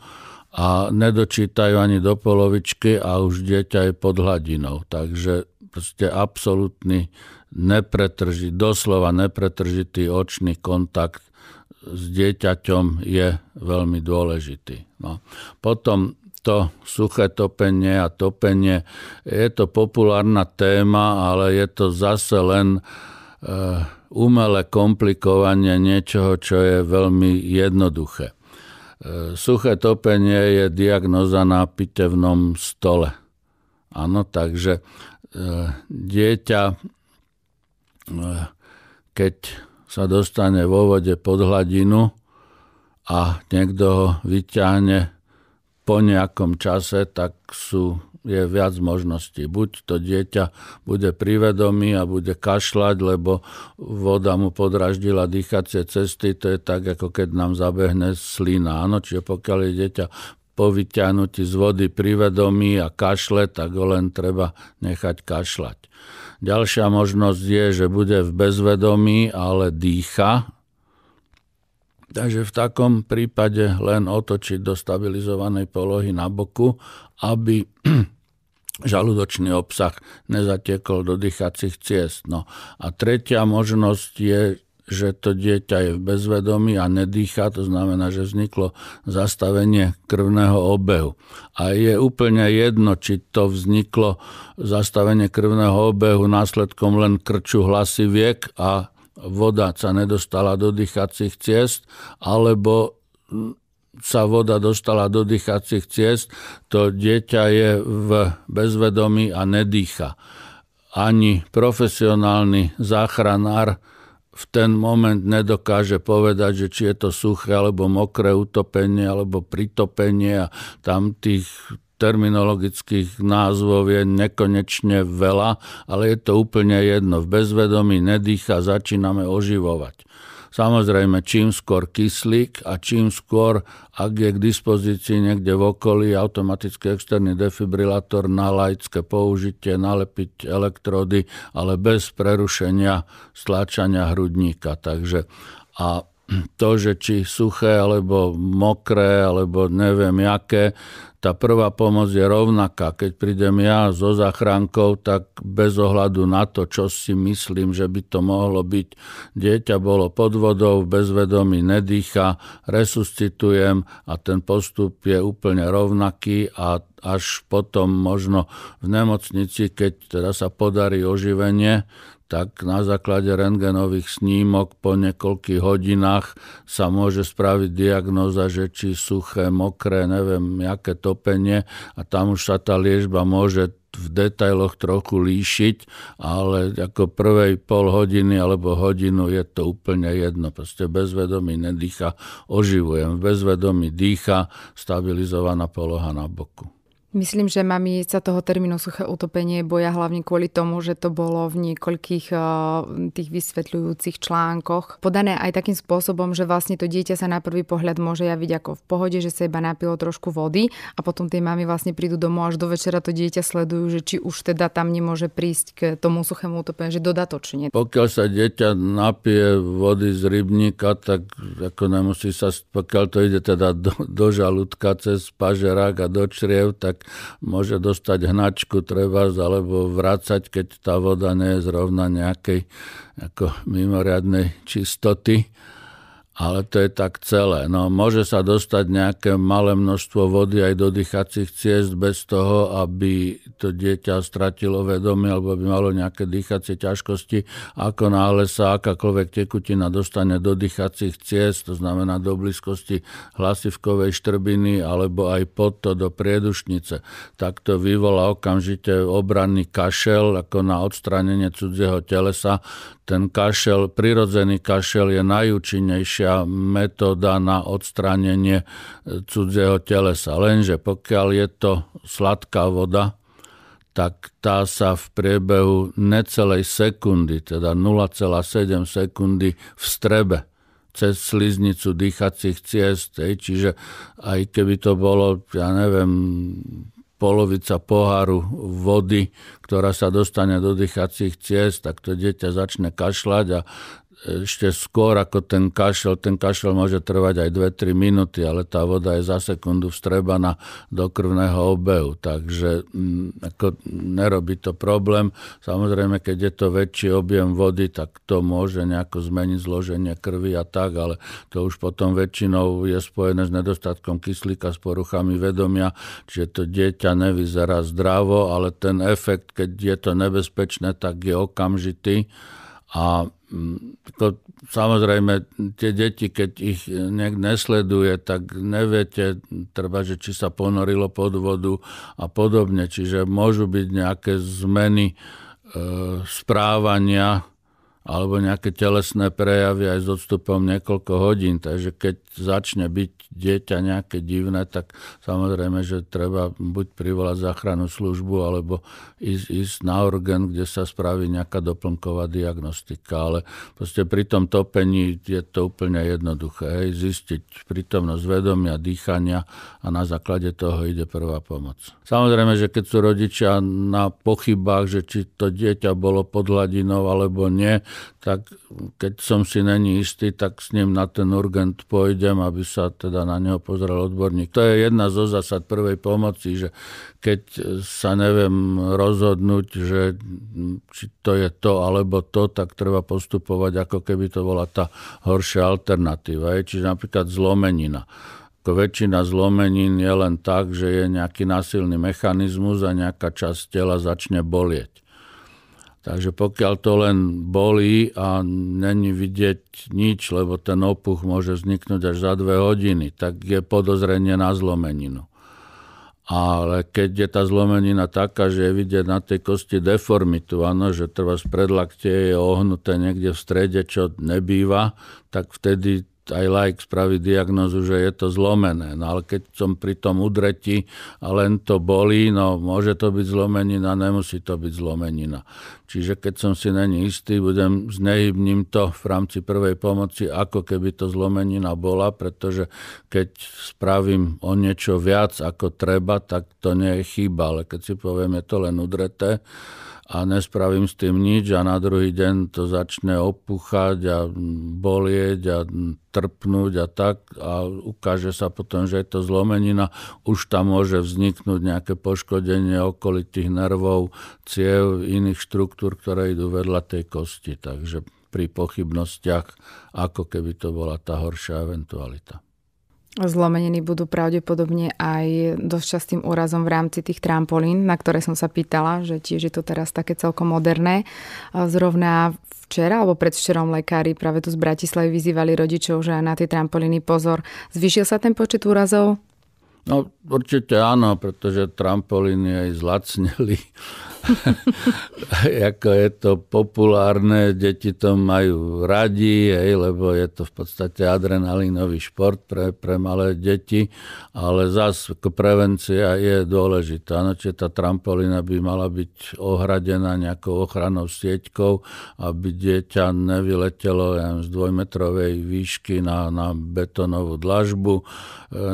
a nedočítajú ani do polovičky a už dieťa je pod hladinou. Takže proste absolútny nepretrži, doslova nepretržitý očný kontakt s dieťaťom je veľmi dôležitý. No. Potom to suché topenie a topenie, je to populárna téma, ale je to zase len e, umelé komplikovanie niečoho, čo je veľmi jednoduché. E, suché topenie je diagnoza na pitevnom stole. Áno, takže e, dieťa, e, keď sa dostane vo vode pod hladinu a niekto ho vyťahne po nejakom čase, tak sú je viac možností. Buď to dieťa bude privedomý a bude kašľať, lebo voda mu podraždila dýchacie cesty, to je tak, ako keď nám zabehne slina. Áno, čiže pokiaľ je dieťa po vyťahnutí z vody privedomí a kašle, tak ho len treba nechať kašľať. Ďalšia možnosť je, že bude v bezvedomí, ale dýcha. Takže v takom prípade len otočiť do stabilizovanej polohy na boku, aby žalúdočný obsah nezatekol do dýchacích ciest. No. A tretia možnosť je, že to dieťa je v bezvedomí a nedýcha, to znamená, že vzniklo zastavenie krvného obehu. A je úplne jedno, či to vzniklo zastavenie krvného obehu následkom len krču hlasiviek a voda sa nedostala do dýchacích ciest, alebo sa voda dostala do dýchacích ciest, to dieťa je v bezvedomí a nedýcha. Ani profesionálny záchranár v ten moment nedokáže povedať, že či je to suché alebo mokré utopenie alebo pritopenie a tam tých terminologických názvov je nekonečne veľa, ale je to úplne jedno. V bezvedomí nedýcha, začíname oživovať. Samozrejme, čím skôr kyslík a čím skôr, ak je k dispozícii niekde v okolí automatický externý defibrilátor na laické použitie, nalepiť elektrody, ale bez prerušenia stláčania hrudníka. Takže a to, že či suché, alebo mokré, alebo neviem jaké, tá prvá pomoc je rovnaká. Keď prídem ja so záchrankou, tak bez ohľadu na to, čo si myslím, že by to mohlo byť, dieťa bolo pod vodou, bezvedomí nedýcha, resuscitujem a ten postup je úplne rovnaký a až potom možno v nemocnici, keď teda sa podarí oživenie, tak na základe rentgenových snímok po niekoľkých hodinách sa môže spraviť diagnóza, že či suché, mokré, neviem, aké topenie a tam už sa tá liežba môže v detailoch trochu líšiť, ale ako prvej pol hodiny alebo hodinu je to úplne jedno. Proste bezvedomí nedýcha, oživujem. bezvedomí dýcha, stabilizovaná poloha na boku. Myslím, že mami sa toho termínu suché utopenie boja hlavne kvôli tomu, že to bolo v niekoľkých eh, tých vysvetľujúcich článkoch podané aj takým spôsobom, že vlastne to dieťa sa na prvý pohľad môže javiť ako v pohode, že sa iba napilo trošku vody a potom tie mami vlastne prídu domov až do večera to dieťa sledujú, že či už teda tam nemôže prísť k tomu suchému utopeniu, že dodatočne. Pokiaľ sa dieťa napije vody z rybníka, tak ako nemusí sa, pokiaľ to ide teda do, do žalúdka cez pažerák a do čriev, tak môže dostať hnačku treba alebo vrácať, keď tá voda nie je zrovna nejakej ako mimoriadnej čistoty ale to je tak celé. No, môže sa dostať nejaké malé množstvo vody aj do dýchacích ciest bez toho, aby to dieťa stratilo vedomie alebo by malo nejaké dýchacie ťažkosti. Ako náhle sa akákoľvek tekutina dostane do dýchacích ciest, to znamená do blízkosti hlasivkovej štrbiny alebo aj pod to do priedušnice, tak to vyvolá okamžite obranný kašel ako na odstránenie cudzieho telesa. Ten kašel, prirodzený kašel je najúčinnejší najlepšia metóda na odstránenie eh, cudzieho telesa. Lenže pokiaľ je to sladká voda, tak tá sa v priebehu necelej sekundy, teda 0,7 sekundy v strebe cez sliznicu dýchacích ciest. Čiže aj keby to bolo, ja neviem, polovica poháru vody, ktorá sa dostane do dýchacích ciest, tak to dieťa začne kašľať a ešte skôr ako ten kašel. Ten kašel môže trvať aj 2-3 minúty, ale tá voda je za sekundu vstrebaná do krvného obehu. Takže m, mm, ako nerobí to problém. Samozrejme, keď je to väčší objem vody, tak to môže nejako zmeniť zloženie krvi a tak, ale to už potom väčšinou je spojené s nedostatkom kyslíka, s poruchami vedomia, čiže to dieťa nevyzerá zdravo, ale ten efekt, keď je to nebezpečné, tak je okamžitý a to, samozrejme, tie deti, keď ich niekto nesleduje, tak neviete, treba, že či sa ponorilo pod vodu a podobne. Čiže môžu byť nejaké zmeny e, správania, alebo nejaké telesné prejavy aj s odstupom niekoľko hodín. Takže keď začne byť dieťa nejaké divné, tak samozrejme, že treba buď privolať záchranu službu, alebo ísť, ísť na orgán, kde sa spraví nejaká doplnková diagnostika. Ale proste pri tom topení je to úplne jednoduché. Hej, zistiť prítomnosť vedomia, dýchania a na základe toho ide prvá pomoc. Samozrejme, že keď sú rodičia na pochybách, že či to dieťa bolo pod hladinou alebo nie, tak keď som si není istý, tak s ním na ten urgent pôjdem, aby sa teda na neho pozrel odborník. To je jedna zo zásad prvej pomoci, že keď sa neviem rozhodnúť, že či to je to alebo to, tak treba postupovať, ako keby to bola tá horšia alternatíva. Je, čiže napríklad zlomenina ako väčšina zlomenín je len tak, že je nejaký násilný mechanizmus a nejaká časť tela začne bolieť. Takže pokiaľ to len bolí a není vidieť nič, lebo ten opuch môže vzniknúť až za dve hodiny, tak je podozrenie na zlomeninu. Ale keď je tá zlomenina taká, že je vidieť na tej kosti deformitu, ano, že trvá z predlaktie je ohnuté niekde v strede, čo nebýva, tak vtedy aj like spraví diagnozu, že je to zlomené. No ale keď som pri tom udretí a len to bolí, no môže to byť zlomenina, nemusí to byť zlomenina. Čiže keď som si není istý, budem znehybním to v rámci prvej pomoci, ako keby to zlomenina bola, pretože keď spravím o niečo viac ako treba, tak to nie je chyba. Ale keď si poviem, je to len udreté, a nespravím s tým nič a na druhý deň to začne opuchať a bolieť a trpnúť a tak a ukáže sa potom, že je to zlomenina, už tam môže vzniknúť nejaké poškodenie okolitých nervov, ciev, iných štruktúr, ktoré idú vedľa tej kosti. Takže pri pochybnostiach, ako keby to bola tá horšia eventualita zlomenení budú pravdepodobne aj dosť častým úrazom v rámci tých trampolín, na ktoré som sa pýtala, že tiež je to teraz také celkom moderné. Zrovna včera alebo predvčerom lekári práve tu z Bratislavy vyzývali rodičov, že aj na tie trampolíny pozor. Zvyšil sa ten počet úrazov? No určite áno, pretože trampolíny aj zlacneli (laughs) ako je to populárne, deti to majú radi, hej, lebo je to v podstate adrenalínový šport pre, pre malé deti, ale zas prevencia je dôležitá. No, čiže tá trampolina by mala byť ohradená nejakou ochranou sieťkou, aby dieťa nevyletelo ja, z dvojmetrovej výšky na, na betonovú dlažbu. E,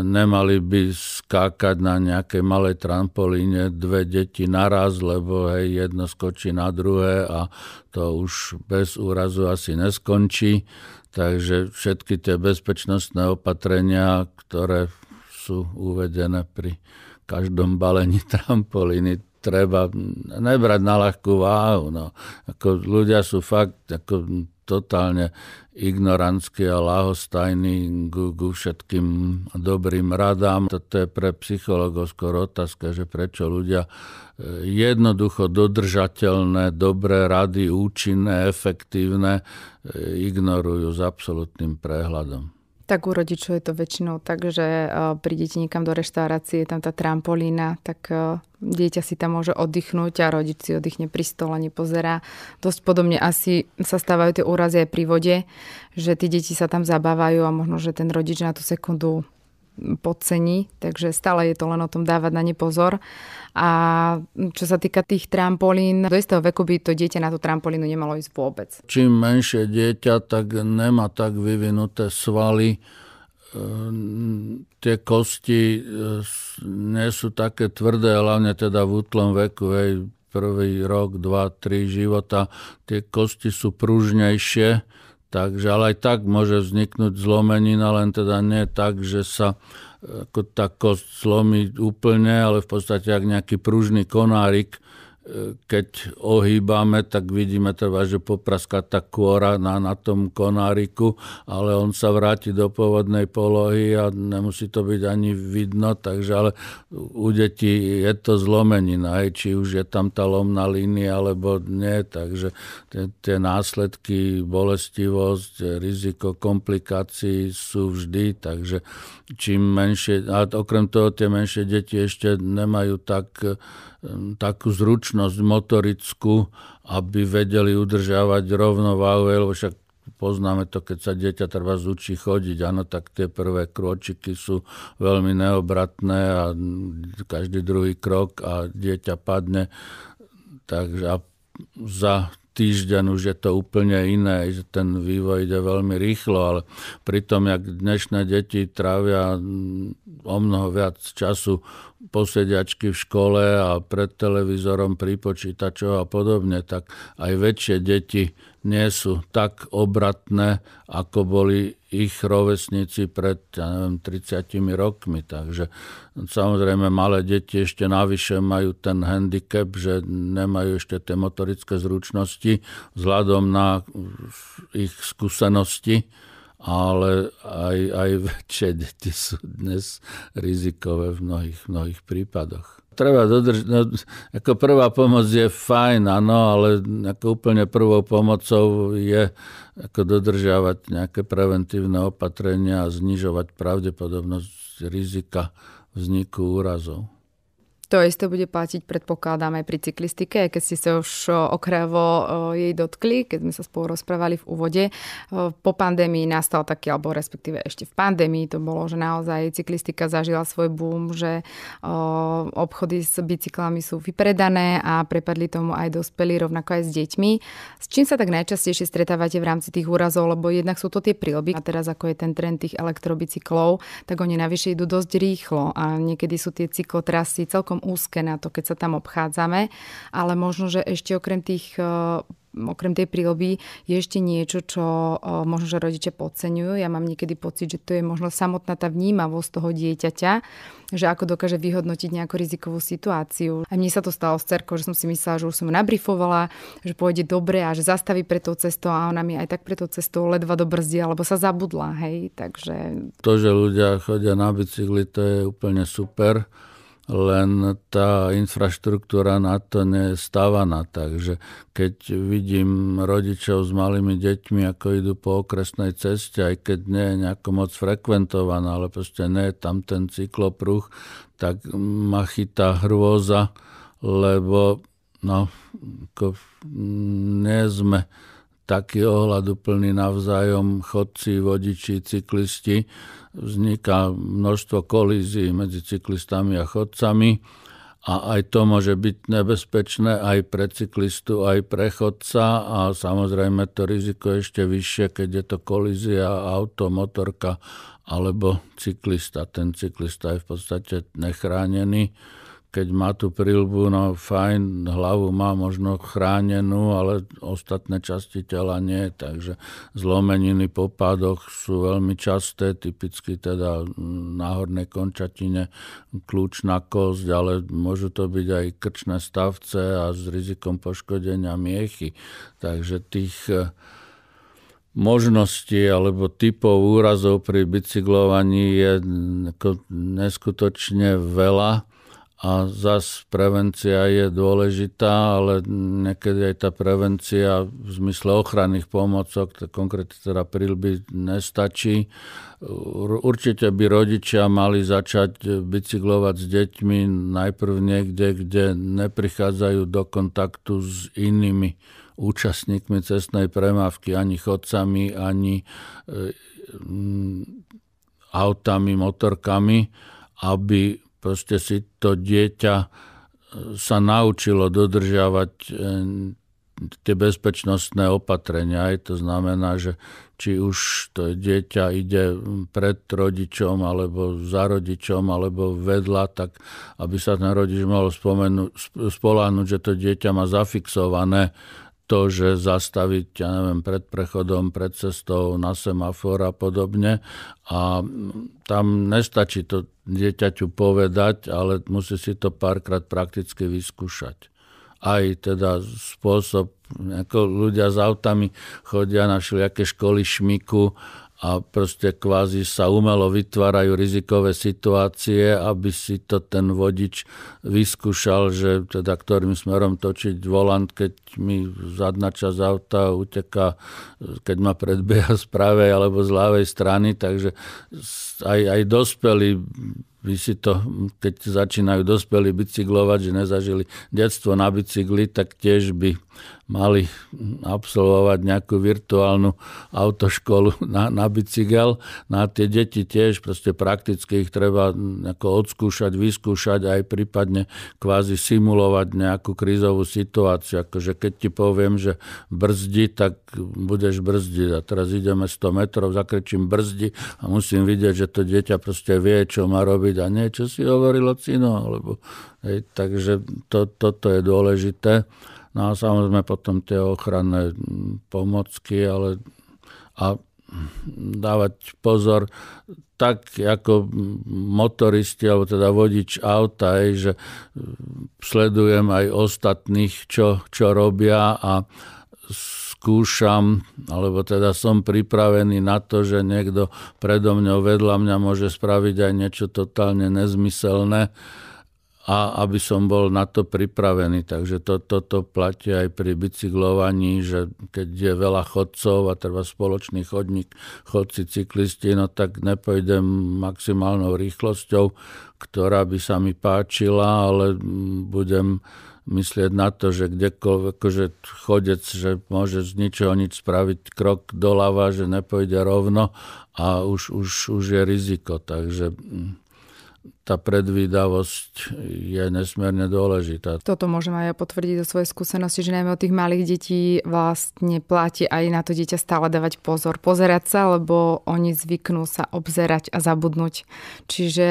nemali by skákať na nejakej malej trampolíne dve deti naraz, lebo hej, jedno skočí na druhé a to už bez úrazu asi neskončí. Takže všetky tie bezpečnostné opatrenia, ktoré sú uvedené pri každom balení (laughs) trampolíny, treba nebrať na ľahkú váhu. No. Ako ľudia sú fakt ako totálne ignorantský a lahostajný ku, ku všetkým dobrým radám. Toto je pre psychologov skoro otázka, že prečo ľudia e, jednoducho dodržateľné, dobré rady, účinné, efektívne e, ignorujú s absolútnym prehľadom. Tak u rodičov je to väčšinou tak, že eh, prídete niekam do reštaurácie, je tam tá trampolína, tak eh, dieťa si tam môže oddychnúť a rodič si oddychne pri stole, nepozerá. Dosť podobne asi sa stávajú tie úrazy aj pri vode, že tí deti sa tam zabávajú a možno, že ten rodič na tú sekundu podcení, takže stále je to len o tom dávať na ne pozor. A čo sa týka tých trampolín, do istého veku by to dieťa na tú trampolínu nemalo ísť vôbec. Čím menšie dieťa, tak nemá tak vyvinuté svaly, e, tie kosti e, nie sú také tvrdé, hlavne teda v útlom veku, hej, prvý rok, dva, tri života, tie kosti sú pružnejšie, Takže ale aj tak môže vzniknúť zlomenina, len teda nie tak, že sa e, ako tá kost zlomí úplne, ale v podstate ak nejaký pružný konárik keď ohýbame, tak vidíme treba, že popraská tá kôra na, na tom konáriku, ale on sa vráti do pôvodnej polohy a nemusí to byť ani vidno, takže ale u detí je to zlomenina, aj, či už je tam tá lomná línia alebo nie, takže tie, tie následky, bolestivosť, riziko komplikácií sú vždy, takže čím menšie, a okrem toho tie menšie deti ešte nemajú tak takú zručnosť motorickú, aby vedeli udržiavať rovnováhu, lebo však poznáme to, keď sa dieťa treba zúči chodiť, áno, tak tie prvé krôčiky sú veľmi neobratné a každý druhý krok a dieťa padne. Takže a za týždeň už je to úplne iné, že ten vývoj ide veľmi rýchlo, ale pritom, jak dnešné deti trávia mm, o mnoho viac času posediačky v škole a pred televízorom pri počítačoch a podobne, tak aj väčšie deti nie sú tak obratné, ako boli ich rovesníci pred ja neviem, 30 rokmi. Takže samozrejme malé deti ešte navyše majú ten handicap, že nemajú ešte tie motorické zručnosti vzhľadom na ich skúsenosti ale aj, aj väčšie deti sú dnes rizikové v mnohých, mnohých prípadoch. Treba dodrž- no, ako prvá pomoc je fajn, áno, ale ako úplne prvou pomocou je ako dodržiavať nejaké preventívne opatrenia a znižovať pravdepodobnosť rizika vzniku úrazov. To isté bude platiť, predpokladám, aj pri cyklistike, keď ste sa už okravo jej dotkli, keď sme sa spolu rozprávali v úvode. Po pandémii nastal taký, alebo respektíve ešte v pandémii to bolo, že naozaj cyklistika zažila svoj boom, že obchody s bicyklami sú vypredané a prepadli tomu aj dospelí, rovnako aj s deťmi. S čím sa tak najčastejšie stretávate v rámci tých úrazov, lebo jednak sú to tie prílby a teraz ako je ten trend tých elektrobicyklov, tak oni navyše idú dosť rýchlo a niekedy sú tie cyklotrasy celkom úzke na to, keď sa tam obchádzame, ale možno, že ešte okrem tých e, okrem tej príloby je ešte niečo, čo e, možno, že rodičia podceňujú. Ja mám niekedy pocit, že to je možno samotná tá vnímavosť toho dieťaťa, že ako dokáže vyhodnotiť nejakú rizikovú situáciu. A mne sa to stalo s cerkou, že som si myslela, že už som nabrifovala, že pôjde dobre a že zastaví pre tou cestou a ona mi aj tak pre tou cestou ledva dobrzdí alebo sa zabudla. Hej, takže... To, že ľudia chodia na bicykli, to je úplne super len tá infraštruktúra na to nie je stávaná. Takže keď vidím rodičov s malými deťmi, ako idú po okresnej ceste, aj keď nie je nejako moc frekventovaná, ale proste nie je tam ten cyklopruh, tak ma chytá hrôza, lebo no, ako, mm, nie sme taký ohľaduplný navzájom chodci, vodiči, cyklisti. Vzniká množstvo kolízií medzi cyklistami a chodcami a aj to môže byť nebezpečné aj pre cyklistu, aj pre chodca a samozrejme to riziko je ešte vyššie, keď je to kolízia auto, motorka alebo cyklista. Ten cyklista je v podstate nechránený keď má tú prilbu, no fajn, hlavu má možno chránenú, ale ostatné časti tela nie, takže zlomeniny po pádoch sú veľmi časté, typicky teda na hornej končatine kľúčna kosť, ale môžu to byť aj krčné stavce a s rizikom poškodenia miechy. Takže tých e, možností alebo typov úrazov pri bicyklovaní je neskutočne veľa a zas prevencia je dôležitá, ale niekedy aj tá prevencia v zmysle ochranných pomocok, konkrétne teda prílby, nestačí. Určite by rodičia mali začať e, bicyklovať s deťmi najprv niekde, kde neprichádzajú do kontaktu s inými účastníkmi cestnej premávky, ani chodcami, ani e, autami, motorkami, aby proste si to dieťa e, sa naučilo dodržiavať e, tie bezpečnostné opatrenia. Aj to znamená, že či už to dieťa ide pred rodičom, alebo za rodičom, alebo vedľa, tak aby sa ten rodič mohol spomenúť, spoláhnuť, že to dieťa má zafixované to, že zastaviť, ja neviem, pred prechodom, pred cestou, na semafor a podobne. A tam nestačí to dieťaťu povedať, ale musí si to párkrát prakticky vyskúšať. Aj teda spôsob, ako ľudia s autami chodia na všelijaké školy šmiku a proste kvázi sa umelo vytvárajú rizikové situácie, aby si to ten vodič vyskúšal, že teda ktorým smerom točiť volant, keď mi zadná časť auta uteká, keď ma predbieha z pravej alebo z ľavej strany, takže aj, aj dospelí by si to, keď začínajú dospelí bicyklovať, že nezažili detstvo na bicykli, tak tiež by mali absolvovať nejakú virtuálnu autoškolu na, na bicykel. Na tie deti tiež proste prakticky ich treba odskúšať, vyskúšať aj prípadne kvázi simulovať nejakú krízovú situáciu. Akože keď ti poviem, že brzdi, tak budeš brzdiť. A teraz ideme 100 metrov, zakričím brzdi a musím vidieť, že to dieťa proste vie, čo má robiť robiť a nie, čo si hovoril ocino. Alebo, hej, takže to, toto je dôležité. No a samozrejme potom tie ochranné pomocky, ale a dávať pozor, tak ako motoristi, alebo teda vodič auta, aj, že sledujem aj ostatných, čo, čo robia a skúšam, alebo teda som pripravený na to, že niekto predo mňou vedľa mňa môže spraviť aj niečo totálne nezmyselné a aby som bol na to pripravený. Takže to, toto platí aj pri bicyklovaní, že keď je veľa chodcov a treba spoločný chodník, chodci, cyklisti, no tak nepojdem maximálnou rýchlosťou, ktorá by sa mi páčila, ale budem myslieť na to, že kdekoľvek akože chodec, že môže z ničoho nič spraviť krok doľava, že nepojde rovno a už, už, už je riziko. Takže mm, tá predvídavosť je nesmierne dôležitá. Toto môžem aj ja potvrdiť do svojej skúsenosti, že najmä od tých malých detí vlastne platí aj na to dieťa stále dávať pozor, pozerať sa, lebo oni zvyknú sa obzerať a zabudnúť. Čiže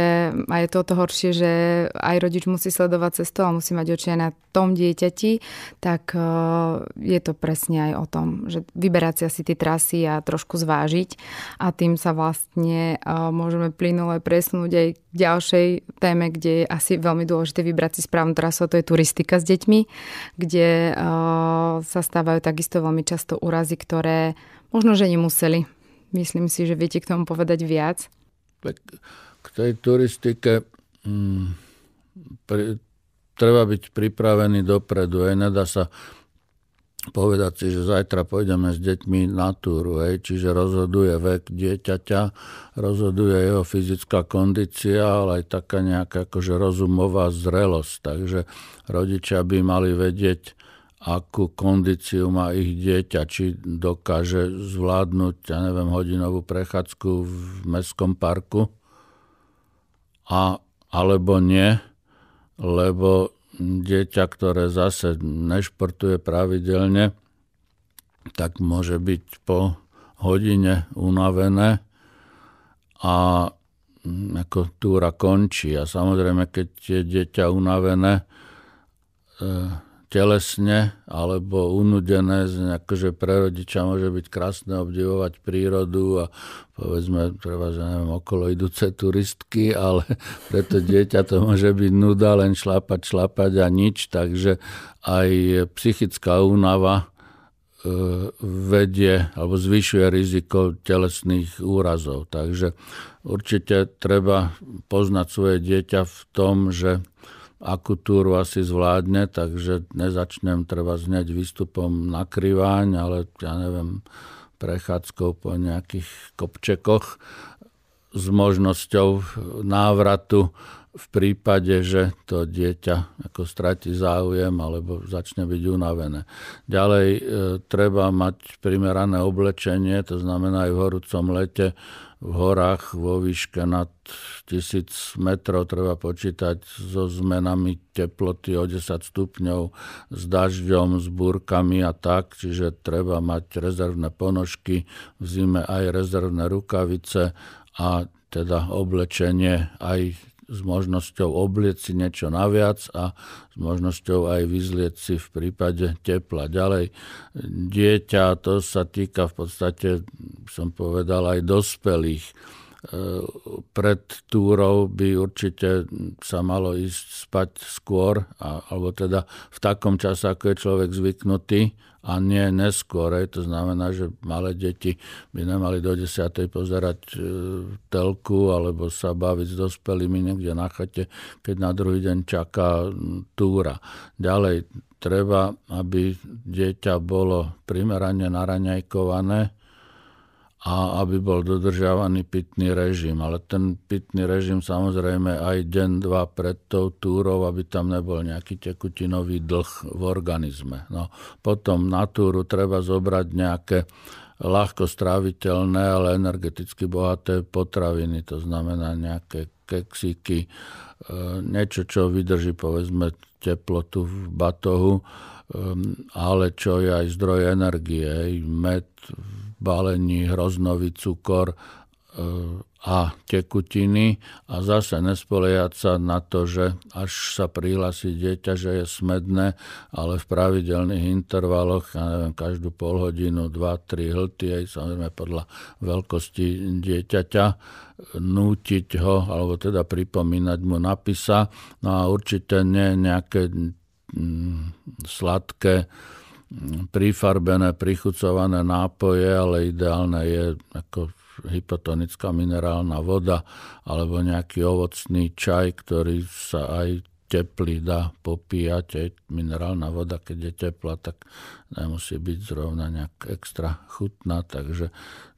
a je to o to horšie, že aj rodič musí sledovať cestu a musí mať očia na tom dieťati, tak e, je to presne aj o tom, že vyberať si asi tie trasy a trošku zvážiť a tým sa vlastne e, môžeme plynule presnúť aj k ďalšej tej téme, kde je asi veľmi dôležité vybrať si správnu trasu, to je turistika s deťmi, kde eh, sa stávajú takisto veľmi často úrazy, ktoré možno, že nemuseli. Myslím si, že viete k tomu povedať viac. Tak k tej turistike mm, pri, treba byť pripravený dopredu. Aj nedá sa povedať si, že zajtra pôjdeme s deťmi na túru. Hej. Čiže rozhoduje vek dieťaťa, rozhoduje jeho fyzická kondícia, ale aj taká nejaká akože rozumová zrelosť. Takže rodičia by mali vedieť, akú kondíciu má ich dieťa, či dokáže zvládnuť, ja neviem, hodinovú prechádzku v mestskom parku, a, alebo nie, lebo dieťa, ktoré zase nešportuje pravidelne, tak môže byť po hodine unavené a mm, ako túra končí. A samozrejme, keď je dieťa unavené, eh, telesne alebo unudené, akože pre rodiča môže byť krásne obdivovať prírodu a povedzme, treba, že neviem, okolo idúce turistky, ale (laughs) pre to dieťa to môže byť nuda, len šlapať šlapať a nič, takže aj psychická únava e, vedie alebo zvyšuje riziko telesných úrazov. Takže určite treba poznať svoje dieťa v tom, že akú túru asi zvládne, takže nezačnem treba zneď výstupom na kryváň, ale ja neviem, prechádzkou po nejakých kopčekoch s možnosťou návratu v prípade, že to dieťa ako stratí záujem alebo začne byť unavené. Ďalej e, treba mať primerané oblečenie, to znamená aj v horúcom lete v horách vo výške nad 1000 metrov treba počítať so zmenami teploty o 10 stupňov, s dažďom, s búrkami a tak, čiže treba mať rezervné ponožky, v zime aj rezervné rukavice a teda oblečenie aj s možnosťou oblieť si niečo naviac a s možnosťou aj vyzlieť si v prípade tepla. Ďalej, dieťa, to sa týka v podstate, som povedal, aj dospelých pred túrou by určite sa malo ísť spať skôr, alebo teda v takom čase, ako je človek zvyknutý, a nie neskôr. To znamená, že malé deti by nemali do 10. pozerať e, telku alebo sa baviť s dospelými niekde na chate, keď na druhý deň čaká túra. Ďalej, treba, aby dieťa bolo primerane naraňajkované, a aby bol dodržiavaný pitný režim. Ale ten pitný režim samozrejme aj deň, dva pred tou túrou, aby tam nebol nejaký tekutinový dlh v organizme. No, potom na túru treba zobrať nejaké ľahko stráviteľné, ale energeticky bohaté potraviny, to znamená nejaké keksiky, e, niečo, čo vydrží povedzme teplotu v batohu, e, ale čo je aj zdroj energie, med, balení hroznový cukor e, a tekutiny a zase nespoliehať sa na to, že až sa prihlási dieťa, že je smedné, ale v pravidelných intervaloch, ja neviem, každú pol hodinu, dva, tri hlty, aj samozrejme podľa veľkosti dieťaťa, nútiť ho, alebo teda pripomínať mu napisa. No a určite nie nejaké mm, sladké prifarbené, prichucované nápoje, ale ideálne je ako hypotonická minerálna voda alebo nejaký ovocný čaj, ktorý sa aj teplý dá popíjať. Aj minerálna voda, keď je teplá, tak nemusí byť zrovna nejak extra chutná. Takže,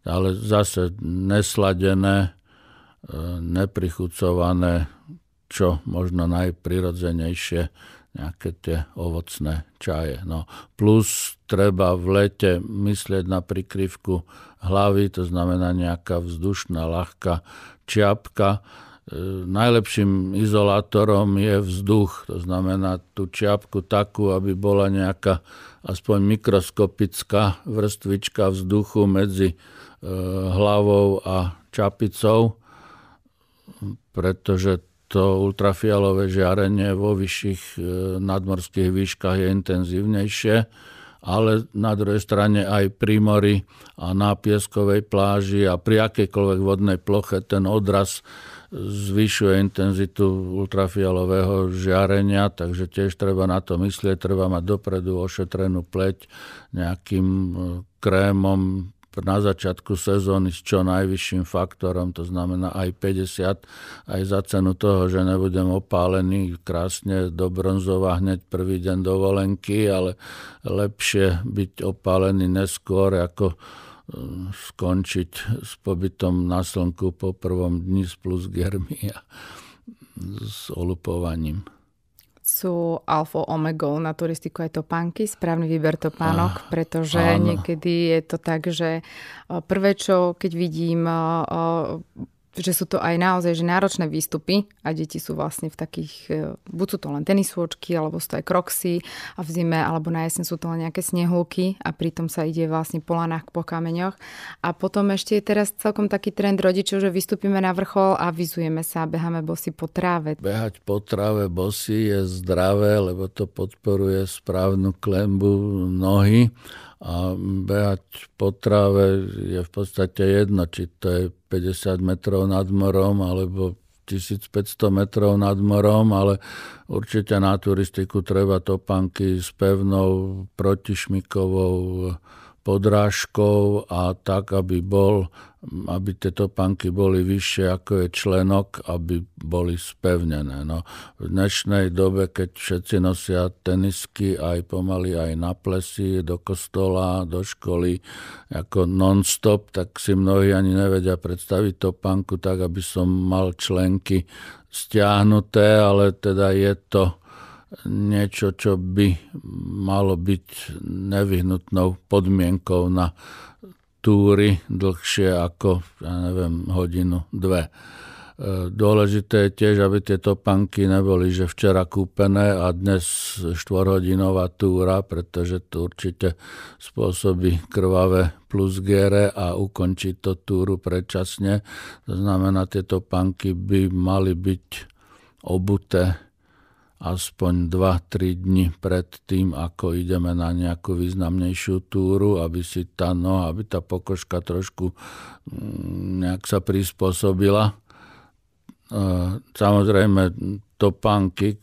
ale zase nesladené, e, neprichucované, čo možno najprirodzenejšie nejaké tie ovocné čaje. No, plus treba v lete myslieť na prikryvku hlavy, to znamená nejaká vzdušná, ľahká čiapka. E, najlepším izolátorom je vzduch, to znamená tú čiapku takú, aby bola nejaká aspoň mikroskopická vrstvička vzduchu medzi e, hlavou a čapicou, pretože to ultrafialové žiarenie vo vyšších e, nadmorských výškach je intenzívnejšie, ale na druhej strane aj pri mori a na pieskovej pláži a pri akejkoľvek vodnej ploche ten odraz zvyšuje intenzitu ultrafialového žiarenia, takže tiež treba na to myslieť, treba mať dopredu ošetrenú pleť nejakým e, krémom, na začiatku sezóny s čo najvyšším faktorom, to znamená aj 50, aj za cenu toho, že nebudem opálený krásne do bronzova hneď prvý deň dovolenky, ale lepšie byť opálený neskôr ako e, skončiť s pobytom na slnku po prvom dni s plus germia s olupovaním sú alfa omega na turistiku aj topánky, správny výber topánok, ah, pretože áno. niekedy je to tak, že eh, prvé, čo keď vidím eh, eh, že sú to aj naozaj že náročné výstupy a deti sú vlastne v takých, e, buď sú to len tenisôčky, alebo sú to aj kroxy a v zime alebo na jeseň sú to len nejaké snehulky a pritom sa ide vlastne po lanách po kameňoch. A potom ešte je teraz celkom taký trend rodičov, že vystúpime na vrchol a vyzujeme sa a beháme bosy po tráve. Behať po tráve bosy je zdravé, lebo to podporuje správnu klembu nohy a behať po tráve je v podstate jedno, či to je 50 metrov nad morom alebo 1500 metrov nad morom, ale určite na turistiku treba topanky s pevnou protišmikovou podrážkou a tak, aby bol aby tieto panky boli vyššie ako je členok, aby boli spevnené. No, v dnešnej dobe, keď všetci nosia tenisky aj pomaly aj na plesy, do kostola, do školy, ako non-stop, tak si mnohí ani nevedia predstaviť to panku tak, aby som mal členky stiahnuté, ale teda je to niečo, čo by malo byť nevyhnutnou podmienkou na túry dlhšie ako, ja neviem, hodinu, dve. E, dôležité je tiež, aby tie panky neboli, že včera kúpené a dnes štvorhodinová túra, pretože to určite spôsobí krvavé plusgere a ukončí to túru predčasne. To znamená, tieto panky by mali byť obuté aspoň 2-3 dni pred tým, ako ideme na nejakú významnejšiu túru, aby si tá noha, aby tá pokožka trošku mm, nejak sa prispôsobila Samozrejme, topánky, e,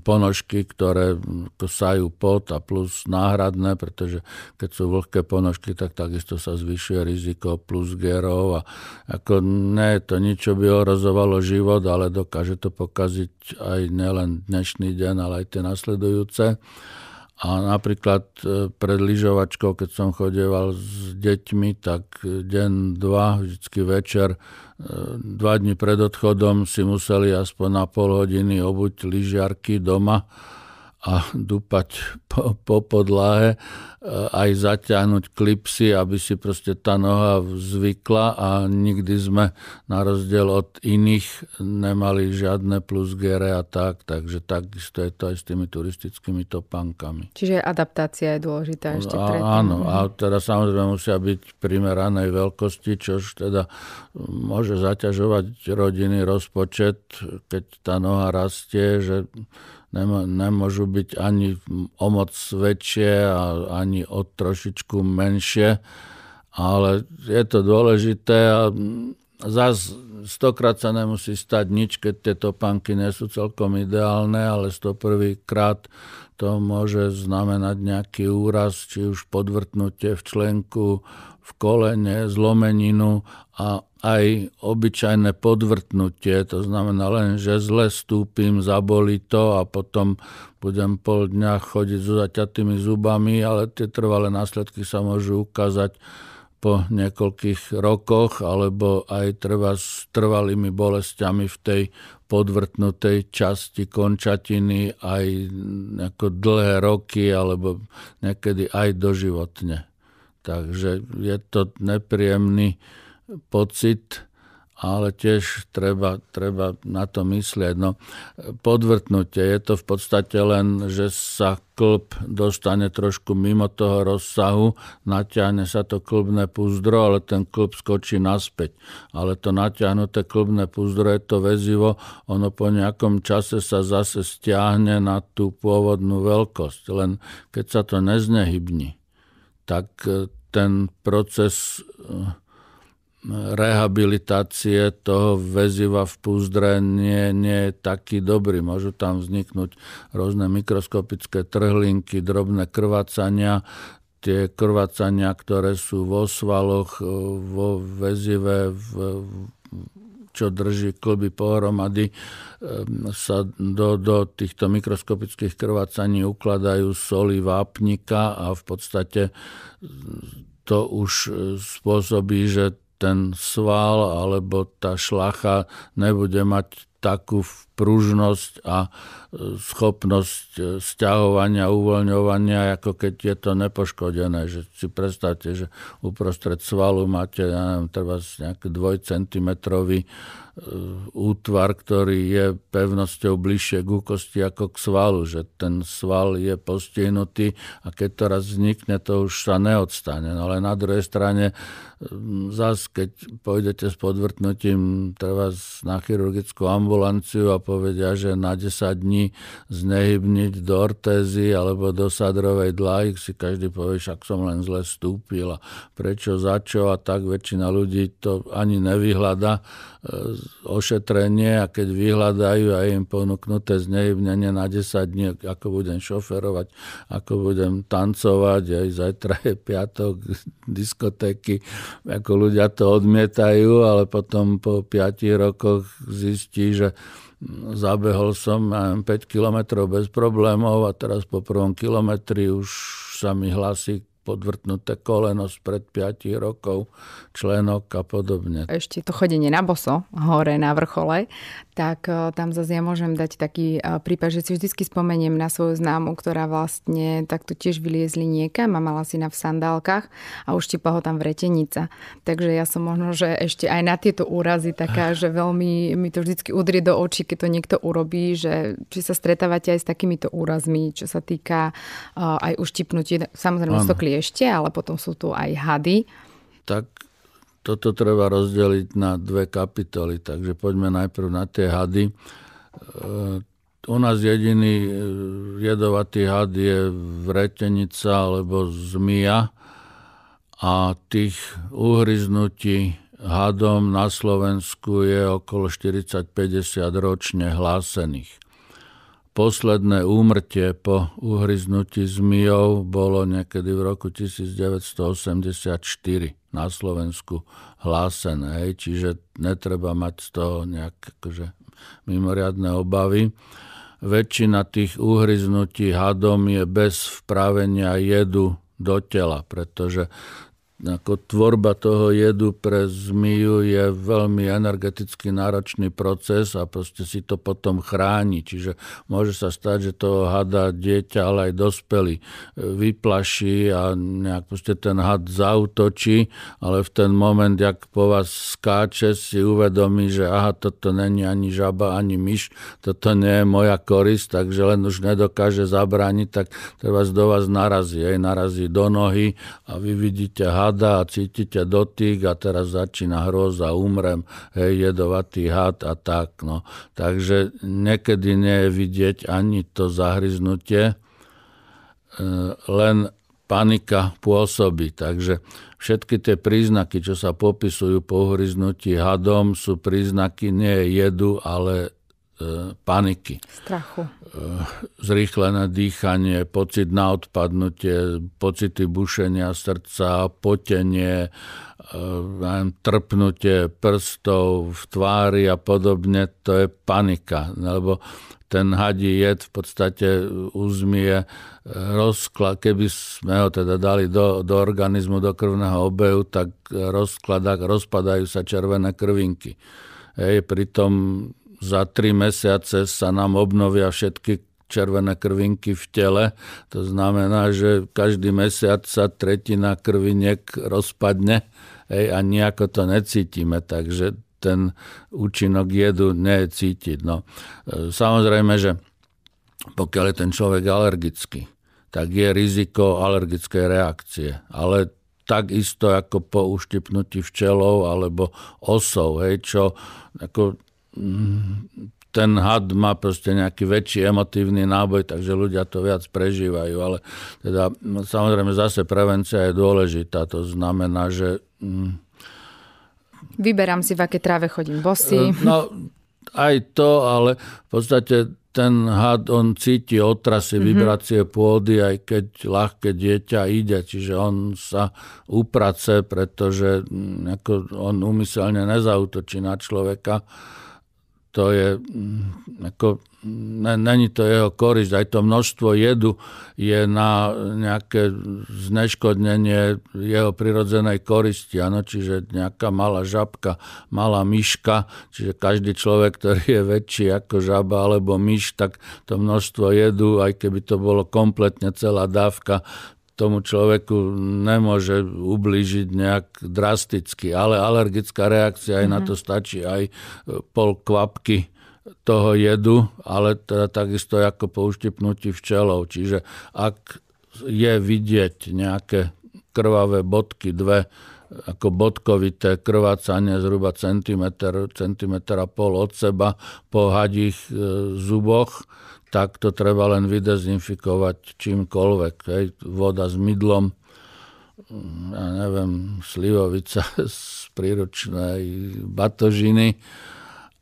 ponožky, ktoré kosajú pot a plus náhradné, pretože keď sú vlhké ponožky, tak takisto sa zvyšuje riziko plus gerov a ako nie je to nič, čo by ohrozovalo život, ale dokáže to pokaziť aj nielen dnešný deň, ale aj tie nasledujúce. A napríklad e, pred lyžovačkou, keď som chodieval s deťmi, tak deň, dva, vždycky večer dva dni pred odchodom si museli aspoň na pol hodiny obuť lyžiarky doma, a dupať po, po podlahe, e, aj zaťahnuť klipsy, aby si proste tá noha zvykla a nikdy sme na rozdiel od iných nemali žiadne plus a tak, takže takisto je to aj s tými turistickými topankami. Čiže adaptácia je dôležitá ešte a, predtým. Áno, a teda samozrejme musia byť primeranej veľkosti, čož teda môže zaťažovať rodiny rozpočet, keď tá noha rastie, že nemôžu byť ani o moc väčšie a ani o trošičku menšie, ale je to dôležité a zas stokrát sa nemusí stať nič, keď tie topánky nie sú celkom ideálne, ale 101. krát to môže znamenať nejaký úraz, či už podvrtnutie v členku, v kolene, zlomeninu a aj obyčajné podvrtnutie, to znamená len, že zle stúpim, zabolí to a potom budem pol dňa chodiť so zaťatými zubami, ale tie trvalé následky sa môžu ukázať po niekoľkých rokoch alebo aj trvá s trvalými bolestiami v tej podvrtnutej časti končatiny aj ako dlhé roky alebo niekedy aj doživotne. Takže je to nepríjemný pocit, ale tiež treba, treba na to myslieť. No, podvrtnutie je to v podstate len, že sa klb dostane trošku mimo toho rozsahu, natiahne sa to klbné púzdro, ale ten klb skočí naspäť. Ale to natiahnuté klbné púzdro je to väzivo, ono po nejakom čase sa zase stiahne na tú pôvodnú veľkosť. Len keď sa to neznehybní, tak eh, ten proces eh, rehabilitácie toho väziva v púzdre nie, nie je taký dobrý. Môžu tam vzniknúť rôzne mikroskopické trhlinky, drobné krvácania, tie krvácania, ktoré sú vo svaloch, e, vo väzive, v, čo drží klby pohromady, e, sa do, do týchto mikroskopických krvácaní ukladajú soli vápnika a v podstate to už e, spôsobí, že ten sval alebo tá šlacha nebude mať takú pružnosť a e, schopnosť e, stiahovania, uvoľňovania, ako keď je to nepoškodené. Že si predstavte, že uprostred svalu máte, ja neviem, nejaký dvojcentimetrový E, útvar, ktorý je pevnosťou bližšie k úkosti ako k svalu, že ten sval je postihnutý a keď to raz vznikne, to už sa neodstane. No ale na druhej strane, e, zas keď pôjdete s podvrtnutím treba na chirurgickú ambulanciu a povedia, že na 10 dní znehybniť do ortézy alebo do sadrovej dlahy, si každý povie, však som len zle stúpil a prečo, za čo a tak väčšina ľudí to ani nevyhľada e, ošetrenie a keď vyhľadajú a im ponúknuté znehybnenie na 10 dní, ako budem šoferovať, ako budem tancovať, aj zajtra je piatok, (laughs) diskotéky, ako ľudia to odmietajú, ale potom po 5 rokoch zistí, že mm, zabehol som 5 kilometrov bez problémov a teraz po prvom kilometri už sa mi hlasí podvrtnuté koleno z pred 5 rokov, členok a podobne. Ešte to chodenie na boso hore na vrchole, tak e, tam zase ja môžem dať taký e, prípad, že si vždy spomeniem na svoju známu, ktorá vlastne takto tiež vyliezli niekam a mala na v sandálkach a uštipla ho tam vretenica. Takže ja som možno, že ešte aj na tieto úrazy taká, že veľmi mi to vždy udrie do očí, keď to niekto urobí, že či sa stretávate aj s takýmito úrazmi, čo sa týka e, aj uštipnutí, samozrejme sú to kliešte, ale potom sú tu aj hady. Tak toto treba rozdeliť na dve kapitoly, takže poďme najprv na tie hady. E, u nás jediný e, jedovatý had je vretenica alebo zmia a tých uhryznutí hadom na Slovensku je okolo 40-50 ročne hlásených. Posledné úmrtie po uhryznutí zmijov bolo niekedy v roku 1984 na Slovensku hlásené. Hej. Čiže netreba mať z toho nejaké akože, mimoriadne obavy. Väčšina tých uhryznutí hadom je bez vpravenia jedu do tela, pretože ako tvorba toho jedu pre zmiju je veľmi energeticky náročný proces a proste si to potom chráni. Čiže môže sa stať, že toho hada dieťa, ale aj dospelý e, vyplaší a nejak proste ten had zautočí, ale v ten moment, jak po vás skáče, si uvedomí, že aha, toto není ani žaba, ani myš, toto nie je moja korist, takže len už nedokáže zabrániť, tak vás do vás narazí. aj narazí do nohy a vy vidíte had háda a cítite dotyk a teraz začína hroza, umrem, hej, jedovatý had a tak. No. Takže niekedy nie je vidieť ani to zahryznutie, e, len panika pôsobí. Takže všetky tie príznaky, čo sa popisujú po hryznutí hadom, sú príznaky nie jedu, ale E, paniky. Strachu. E, zrýchlené dýchanie, pocit na odpadnutie, pocity bušenia srdca, potenie, e, trpnutie prstov v tvári a podobne, to je panika. Lebo ten hadí jed v podstate uzmie rozklad, keby sme ho teda dali do, do organizmu, do krvného obehu, tak rozkladá rozpadajú sa červené krvinky. Hej, pritom za tri mesiace sa nám obnovia všetky červené krvinky v tele. To znamená, že každý mesiac sa tretina krviniek rozpadne ej, a nejako to necítime. Takže ten účinok jedu nie je cítiť. No. E, samozrejme, že pokiaľ je ten človek alergický, tak je riziko alergickej reakcie. Ale takisto ako po uštipnutí včelov alebo osov, hej, čo ako ten had má proste nejaký väčší emotívny náboj, takže ľudia to viac prežívajú. Ale teda, no, samozrejme, zase prevencia je dôležitá. To znamená, že... Mm, Vyberám si, v aké tráve chodím bosy. Eh, no, aj to, ale v podstate ten had, on cíti otrasy, mm-hmm. vibrácie pôdy, aj keď ľahké dieťa ide, čiže on sa uprace, pretože mm, on umyselne nezautočí na človeka to je, mm, ako, mm, není to jeho korisť, aj to množstvo jedu je na nejaké zneškodnenie jeho prirodzenej koristi, ano? čiže nejaká malá žabka, malá myška, čiže každý človek, ktorý je väčší ako žaba alebo myš, tak to množstvo jedu, aj keby to bolo kompletne celá dávka, tomu človeku nemôže ublížiť nejak drasticky, ale alergická reakcia, aj mm-hmm. na mhm. to stačí aj e, pol kvapky toho jedu, ale teda takisto ako po uštipnutí včelov. Čiže ak je vidieť nejaké krvavé bodky, dve ako bodkovité krvácanie zhruba centimetr, a pol od seba po hadých e, zuboch, tak to treba len vydezinfikovať čímkoľvek. Hej. Voda s mydlom, ja neviem, slivovica (laughs) z príročnej batožiny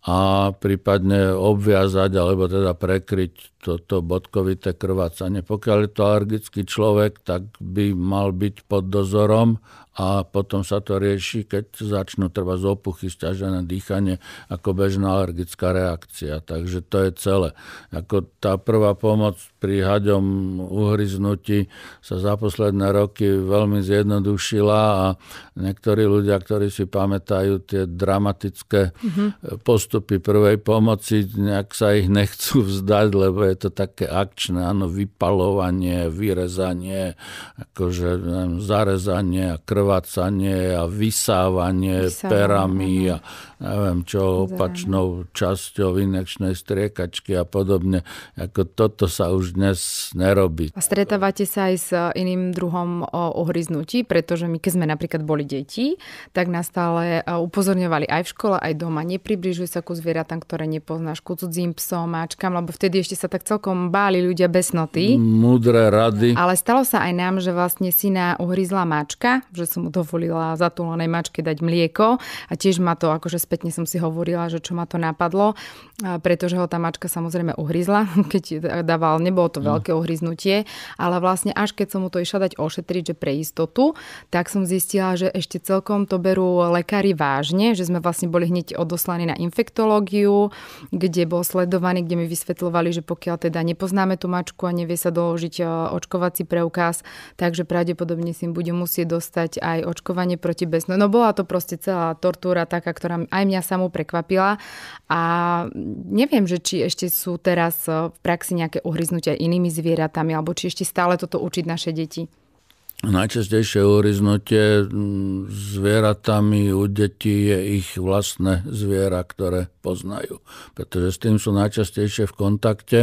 a prípadne obviazať alebo teda prekryť toto bodkovité krvácanie. Pokiaľ je to alergický človek, tak by mal byť pod dozorom a potom sa to rieši, keď začnú treba z opuchy, stiažené dýchanie ako bežná alergická reakcia. Takže to je celé. Ako tá prvá pomoc pri haďom uhryznutí sa za posledné roky veľmi zjednodušila a niektorí ľudia, ktorí si pamätajú tie dramatické mm-hmm. postupy prvej pomoci, nejak sa ich nechcú vzdať, lebo je je to také akčné, áno, vypalovanie, vyrezanie, akože neviem, zarezanie a krvácanie a vysávanie, vysávanie perami a neviem čo, opačnou časťou inekčnej striekačky a podobne. Ako toto sa už dnes nerobí. A stretávate sa aj s e, iným druhom ohryznutí, pretože my keď sme napríklad boli deti, tak nás stále e, upozorňovali aj v škole, aj doma. Nepribližuj sa ku zvieratám, ktoré nepoznáš, ku cudzím psom, mačkám, lebo vtedy ešte sa tak celkom báli ľudia besnoty. Múdre rady. Ale stalo sa aj nám, že vlastne syna uhryzla mačka, že som mu dovolila zatúlenej mačke dať mlieko a tiež ma to akože spätne som si hovorila, že čo ma to napadlo, pretože ho tá mačka samozrejme uhryzla, (laughs) keď dával, nebolo to no. veľké uhryznutie, ale vlastne až keď som mu to išla dať ošetriť, že pre istotu, tak som zistila, že ešte celkom to berú lekári vážne, že sme vlastne boli hneď odoslaní na infektológiu, kde bol sledovaný, kde mi vysvetľovali, že pokiaľ teda nepoznáme tú mačku a nevie sa doložiť e, očkovací preukaz, takže pravdepodobne si bude musieť dostať aj očkovanie proti bez. No, no bola to proste celá tortúra taká, ktorá aj mňa samú prekvapila a neviem, že či ešte sú teraz e, v praxi nejaké uhryznutia inými zvieratami alebo či ešte stále toto učiť naše deti. Najčastejšie uhryznutie mm, zvieratami u detí je ich vlastné zviera, ktoré poznajú. Pretože s tým sú najčastejšie v kontakte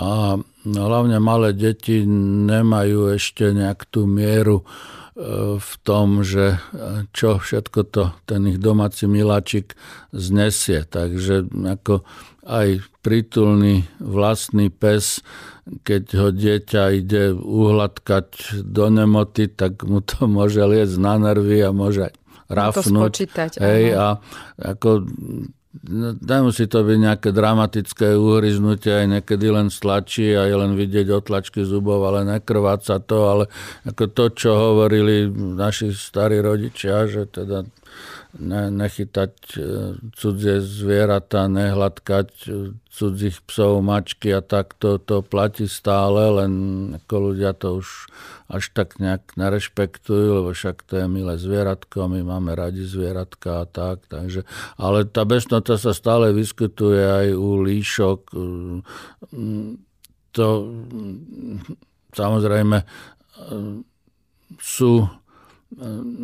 a hlavne malé deti nemajú ešte nejak tú mieru E, v tom, že e, čo všetko to ten ich domáci miláčik znesie. Takže ako aj prítulný vlastný pes, keď ho dieťa ide uhladkať do nemoty, tak mu to (laughs) môže liecť na nervy a môže rafnúť. To spočítať. Hej, a ako No, nemusí to byť nejaké dramatické uhryznutie, aj niekedy len stlačí a je len vidieť otlačky zubov, ale sa to, ale ako to, čo hovorili naši starí rodičia, že teda ne, nechytať e, cudzie zvieratá, nehladkať e, cudzích psov, mačky a tak to, to platí stále, len ako ľudia to už až tak nejak nerešpektujú, lebo však to je milé zvieratko, my máme radi zvieratka a tak. Takže, ale tá bežnota sa stále vyskytuje aj u líšok. Mm, to mm, samozrejme mm, sú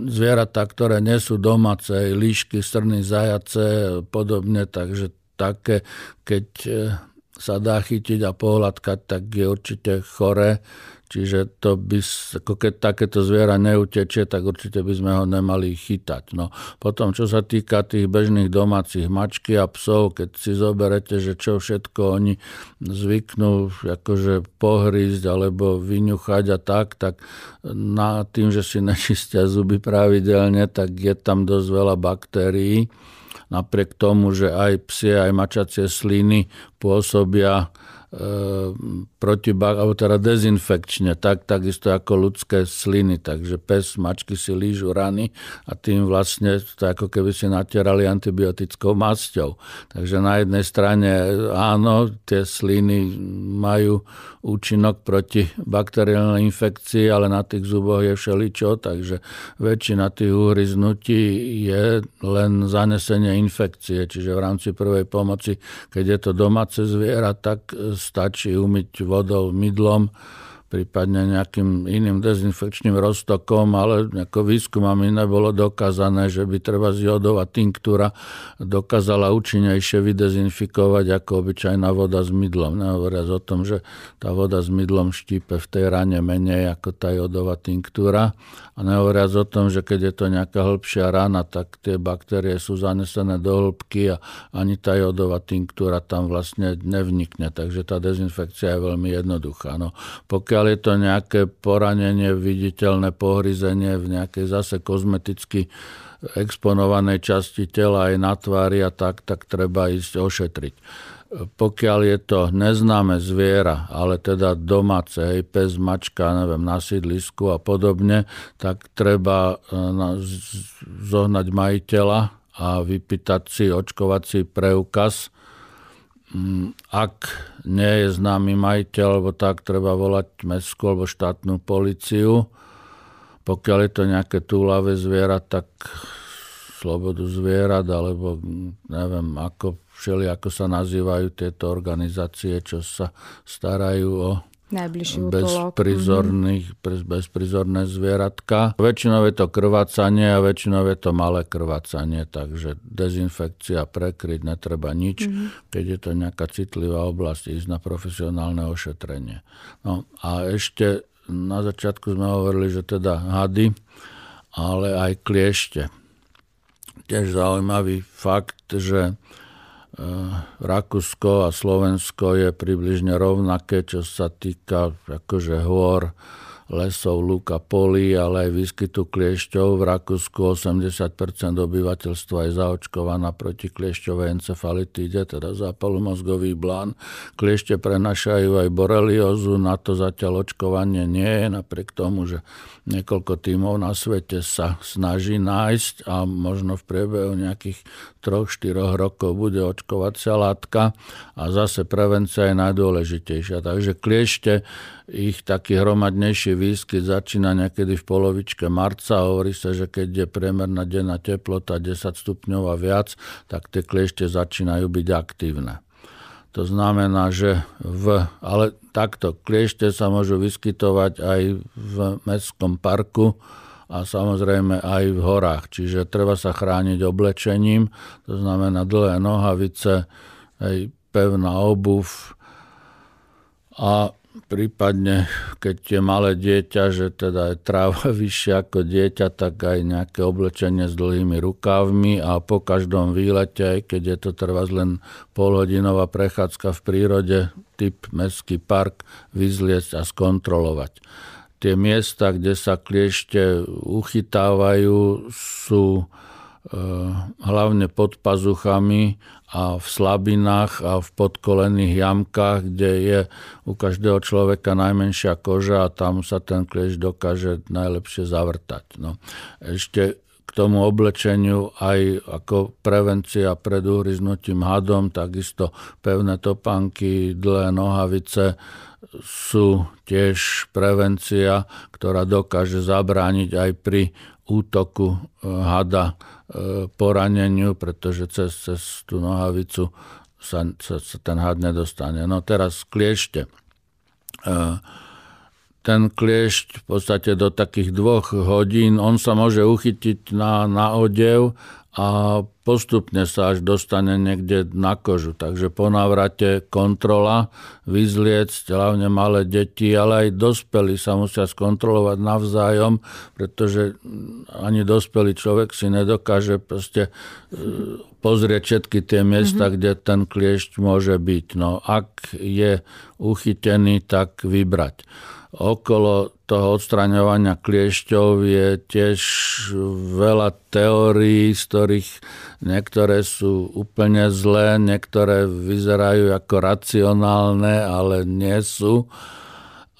zvieratá, ktoré nie sú domáce, líšky, strny, zajace podobne, takže také, keď e, sa dá chytiť a pohľadkať, tak je určite chore. Čiže to by, ako keď takéto zviera neutečie, tak určite by sme ho nemali chytať. No, potom, čo sa týka tých bežných domácich mačky a psov, keď si zoberete, že čo všetko oni zvyknú akože pohrísť alebo vyňuchať a tak, tak na tým, že si nečistia zuby pravidelne, tak je tam dosť veľa baktérií napriek tomu, že aj psie, aj mačacie sliny pôsobia Ehm, proti alebo teda dezinfekčne, tak, takisto ako ľudské sliny. Takže pes, mačky si lížu rany a tým vlastne to ako keby si natierali antibiotickou masťou. Takže na jednej strane áno, tie sliny majú účinok proti bakteriálnej infekcii, ale na tých zuboch je všeličo, takže väčšina tých uhryznutí je len zanesenie infekcie. Čiže v rámci prvej pomoci, keď je to domáce zviera, tak stačí umyť vodou, mydlom prípadne nejakým iným dezinfekčným roztokom, ale ako výskumami nebolo dokázané, že by treba jodová tinktúra dokázala účinnejšie vydezinfikovať ako obyčajná voda s mydlom. Nehovoriac o tom, že tá voda s mydlom štípe v tej rane menej ako tá jodová tinktúra. A nehovoriac o tom, že keď je to nejaká hĺbšia rana, tak tie baktérie sú zanesené do hĺbky a ani tá jodová tinktúra tam vlastne nevnikne. Takže tá dezinfekcia je veľmi jednoduchá. No, pokiaľ pokiaľ je to nejaké poranenie, viditeľné pohryzenie v nejakej zase kozmeticky exponovanej časti tela aj na tvári a tak, tak treba ísť ošetriť. Pokiaľ je to neznáme zviera, ale teda domáce, hej, pes, mačka, neviem, na sídlisku a podobne, tak treba e, zohnať majiteľa a vypýtať si očkovací preukaz, Mm, ak nie je známy majiteľ, alebo tak treba volať mestskú alebo štátnu policiu. Pokiaľ je to nejaké túlavé zviera, tak slobodu zvierat, alebo neviem, ako, všeli, ako sa nazývajú tieto organizácie, čo sa starajú o najbližší útulok. Bezprizorných, mhm. mm-hmm. bezprizorné zvieratka. Väčšinou je to krvácanie a väčšinou je to malé krvácanie, takže dezinfekcia, prekryť, netreba nič. Mm-hmm. Keď je to nejaká citlivá oblasť, ísť na profesionálne ošetrenie. No a ešte na začiatku sme hovorili, že teda hady, ale aj kliešte. Tiež zaujímavý fakt, že Eh, Rakúsko a Slovensko je približne rovnaké, čo sa týka akože hôr lesov, lúka, polí, ale aj výskytu kliešťov. V Rakúsku 80 obyvateľstva je zaočkovaná proti kliešťovej encefalitíde, teda zápalu mozgových blán. Kliešte prenašajú aj boreliozu, na to zatiaľ očkovanie nie je, napriek tomu, že niekoľko tímov na svete sa snaží nájsť a možno v priebehu nejakých 3-4 rokov bude očkovať sa látka a zase prevencia je najdôležitejšia. Takže kliešte ich taký hromadnejší výskyt začína niekedy v polovičke marca. Hovorí sa, že keď je priemerná denná teplota 10 stupňov a viac, tak tie kliešte začínajú byť aktívne. To znamená, že v, ale takto, kliešte sa môžu vyskytovať aj v mestskom parku, a samozrejme aj v horách. Čiže treba sa chrániť oblečením, to znamená dlhé nohavice, aj pevná obuv a prípadne keď je malé dieťa, že teda je tráva (laughs) vyššia ako dieťa, tak aj nejaké oblečenie s dlhými rukávmi a po každom výlete, aj keď je to trvá len polhodinová prechádzka v prírode, typ mestský park, vyzliecť a skontrolovať. Tie miesta, kde sa kliešte uchytávajú, sú eh, hlavne pod pazuchami a v slabinách a v podkolených jamkách, kde je u každého človeka najmenšia koža a tam sa ten klieš dokáže najlepšie zavrtať. No. Ešte k tomu oblečeniu aj ako prevencia pred uhryznutím hadom, takisto pevné topánky, dlhé nohavice sú tiež prevencia, ktorá dokáže zabrániť aj pri útoku eh, hada Eh, poraneniu, pretože cez, cez tú nohavicu sa, sa, sa ten had nedostane. No teraz kliešte. Uh, ten kliešť v podstate do takých dvoch hodín. On sa môže uchytiť na, na odev a postupne sa až dostane niekde na kožu. Takže po návrate kontrola, vyzliecť, hlavne malé deti, ale aj dospelí sa musia skontrolovať navzájom, pretože ani dospelý človek si nedokáže proste e, pozrieť všetky tie miesta, mm-hmm. kde ten kliešť môže byť. No, ak je uchytený, tak vybrať okolo toho odstraňovania kliešťov je tiež veľa teórií, z ktorých niektoré sú úplne zlé, niektoré vyzerajú ako racionálne, ale nie sú.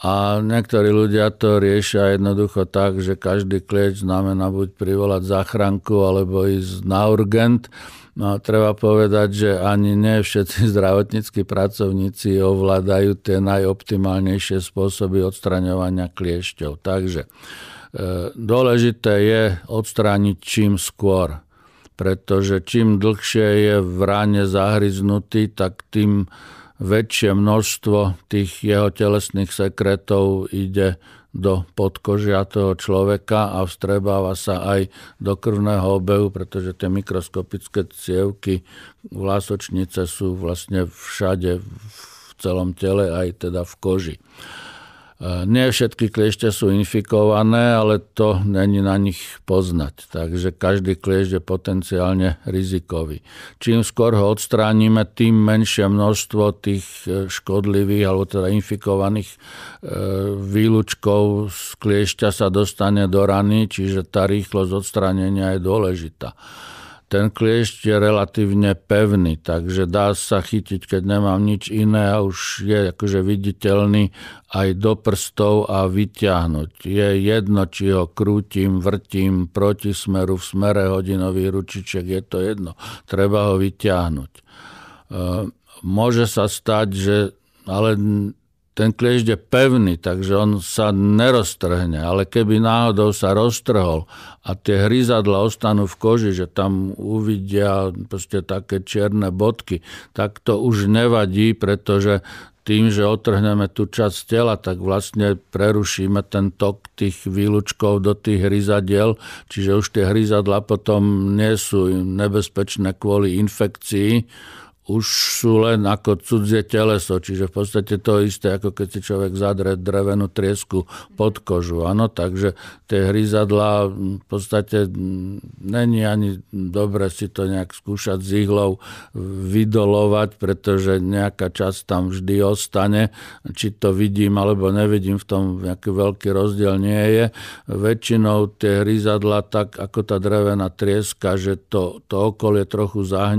A niektorí ľudia to riešia jednoducho tak, že každý klieč znamená buď privolať záchranku alebo ísť na urgent No treba povedať, že ani nie všetci (laughs) zdravotníckí pracovníci ovládajú tie najoptimálnejšie spôsoby odstraňovania kliešťov. Takže e, dôležité je odstrániť čím skôr, pretože čím dlhšie je v ráne zahryznutý, tak tým väčšie množstvo tých jeho telesných sekretov ide do podkožia toho človeka a vstrebáva sa aj do krvného obehu, pretože tie mikroskopické cievky vlásočnice sú vlastne všade v celom tele, aj teda v koži. E, nie všetky kliešte sú infikované, ale to není na nich poznať. Takže každý kliešť je potenciálne rizikový. Čím skôr ho odstránime, tým menšie množstvo tých e, škodlivých alebo teda infikovaných e, výlučkov z kliešťa sa dostane do rany, čiže tá rýchlosť odstránenia je dôležitá ten kliešť je relatívne pevný, takže dá sa chytiť, keď nemám nič iné a už je akože viditeľný aj do prstov a vyťahnuť. Je jedno, či ho krútim, vrtím proti smeru, v smere hodinových ručiček, je to jedno. Treba ho vyťahnuť. E, môže sa stať, že ale ten kliešť je pevný, takže on sa neroztrhne, ale keby náhodou sa roztrhol a tie hryzadla ostanú v koži, že tam uvidia proste také čierne bodky, tak to už nevadí, pretože tým, že otrhneme tú časť tela, tak vlastne prerušíme ten tok tých výlučkov do tých hryzadiel, čiže už tie hryzadla potom nie sú nebezpečné kvôli infekcii, už sú len ako cudzie teleso, čiže v podstate to isté, ako keď si človek zadre drevenú triesku pod kožu. Áno, takže tie hryzadlá v podstate není ani dobre si to nejak skúšať z ihlou vydolovať, pretože nejaká časť tam vždy ostane. Či to vidím alebo nevidím, v tom nejaký veľký rozdiel nie je. Väčšinou tie hryzadlá tak ako tá drevená trieska, že to, to okolie trochu sa,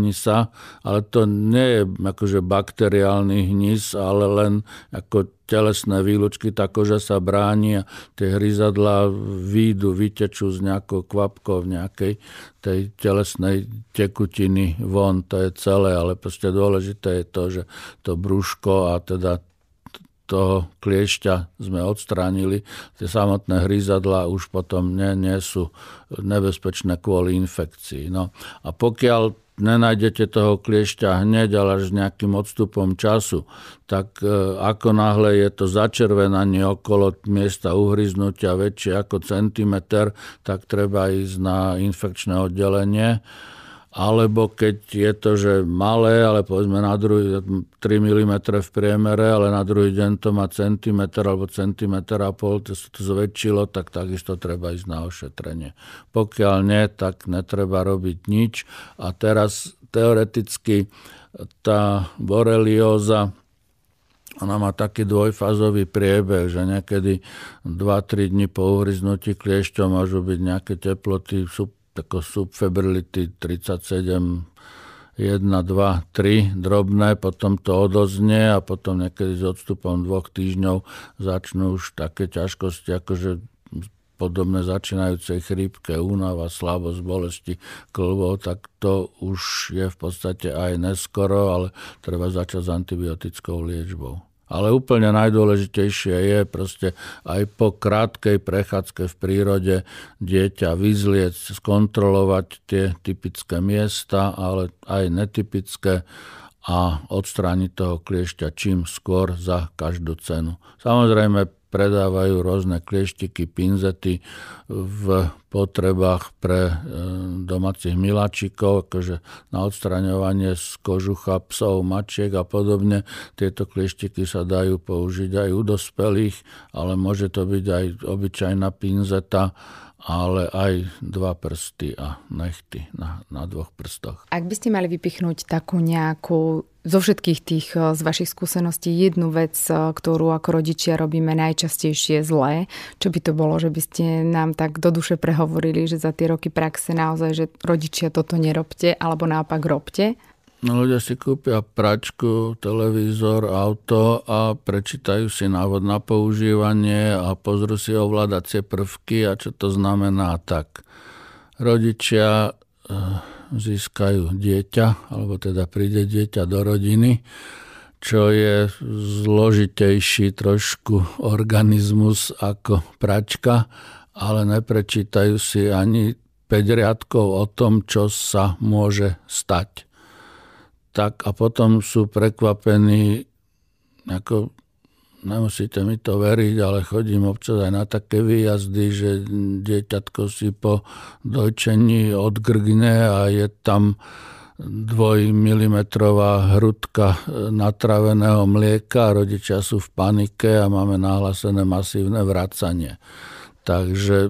ale to nie je akože bakteriálny hnis, ale len ako telesné výlučky, tá koža sa bráni a tie hryzadlá výjdu, vytečú z nejakou kvapkou v nejakej tej telesnej tekutiny von. To je celé, ale proste dôležité je to, že to brúško a teda toho kliešťa sme odstránili. Tie samotné hryzadlá už potom nie, nie sú nebezpečné kvôli infekcii. No. A pokiaľ nenájdete toho kliešťa hneď, ale až nejakým odstupom času, tak e, ako náhle je to začervenanie okolo miesta uhryznutia väčšie ako centimeter, tak treba ísť na infekčné oddelenie alebo keď je to, že malé, ale povedzme na druhý, 3 mm v priemere, ale na druhý deň to má centimetr alebo centimetr a pol, to sa to zväčšilo, tak takisto treba ísť na ošetrenie. Pokiaľ nie, tak netreba robiť nič. A teraz teoreticky tá borelióza, ona má taký dvojfázový priebeh, že niekedy 2-3 dní po uhryznutí kliešťom môžu byť nejaké teploty sub ako subfebrility 37, 1, 2, 3 drobné, potom to odoznie a potom niekedy s odstupom dvoch týždňov začnú už také ťažkosti, akože podobné začínajúcej chrípke, únava, slabosť, bolesti klvo, tak to už je v podstate aj neskoro, ale treba začať s antibiotickou liečbou. Ale úplne najdôležitejšie je proste aj po krátkej prechádzke v prírode dieťa vyzliec, skontrolovať tie typické miesta, ale aj netypické a odstrániť toho kliešťa čím skôr za každú cenu. Samozrejme predávajú rôzne klieštiky, pinzety v potrebách pre e, domácich miláčikov, akože na odstraňovanie z kožucha psov, mačiek a podobne. Tieto klieštiky sa dajú použiť aj u dospelých, ale môže to byť aj obyčajná pinzeta, ale aj dva prsty a nechty na, na dvoch prstoch. Ak by ste mali vypichnúť takú nejakú zo všetkých tých eh, z vašich skúseností jednu vec, eh, ktorú ako rodičia robíme najčastejšie zlé, čo by to bolo, že by ste nám tak do duše prehovorili, že za tie roky praxe naozaj, že rodičia toto nerobte, alebo naopak robte? No, ľudia si kúpia pračku, televízor, auto a prečítajú si návod na používanie a pozrú si ovládacie prvky a čo to znamená tak. Rodičia eh, získajú dieťa, alebo teda príde dieťa do rodiny, čo je zložitejší trošku organizmus ako pračka, ale neprečítajú si ani 5 riadkov o tom, čo sa môže stať. Tak a potom sú prekvapení, ako nemusíte mi to veriť, ale chodím občas aj na také výjazdy, že dieťatko si po dojčení odgrgne a je tam dvojmilimetrová hrudka natraveného mlieka, rodičia sú v panike a máme nahlásené masívne vracanie. Takže e,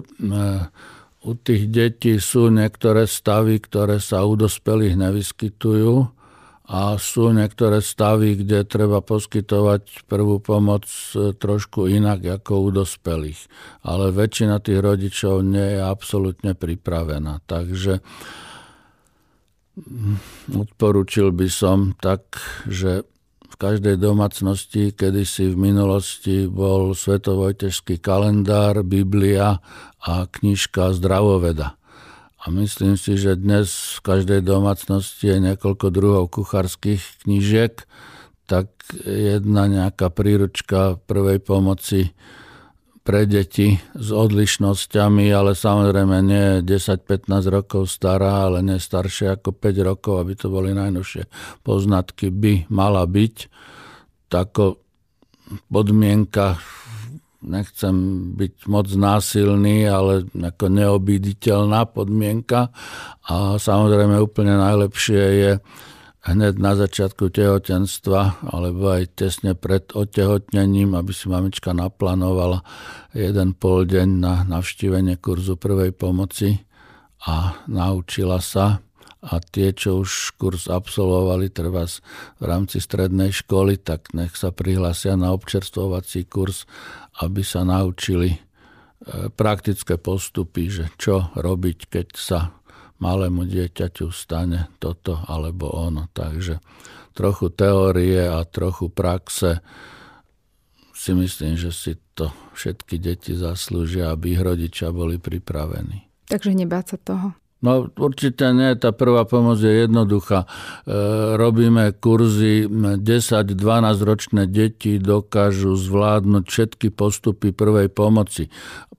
u tých detí sú niektoré stavy, ktoré sa u dospelých nevyskytujú, a sú niektoré stavy, kde treba poskytovať prvú pomoc e, trošku inak ako u dospelých. Ale väčšina tých rodičov nie je absolútne pripravená. Takže mm, odporúčil by som tak, že v každej domácnosti kedysi v minulosti bol svetovojtežský kalendár, Biblia a knižka Zdravoveda a myslím si, že dnes v každej domácnosti je niekoľko druhov kuchárskych knížiek, tak jedna nejaká príručka prvej pomoci pre deti s odlišnosťami, ale samozrejme nie 10-15 rokov stará, ale nie staršie ako 5 rokov, aby to boli najnovšie poznatky, by mala byť. Tako podmienka nechcem byť moc násilný, ale ako neobíditeľná podmienka. A samozrejme úplne najlepšie je hneď na začiatku tehotenstva alebo aj tesne pred otehotnením, aby si mamička naplánovala jeden pol deň na navštívenie kurzu prvej pomoci a naučila sa a tie, čo už kurz absolvovali treba v rámci strednej školy, tak nech sa prihlásia na občerstvovací kurz, aby sa naučili e, praktické postupy, že čo robiť, keď sa malému dieťaťu stane toto alebo ono. Takže trochu teórie a trochu praxe si myslím, že si to všetky deti zaslúžia, aby ich rodičia boli pripravení. Takže nebáť sa toho. No určite nie, tá prvá pomoc je jednoduchá. E, robíme kurzy, 10-12 ročné deti dokážu zvládnuť všetky postupy prvej pomoci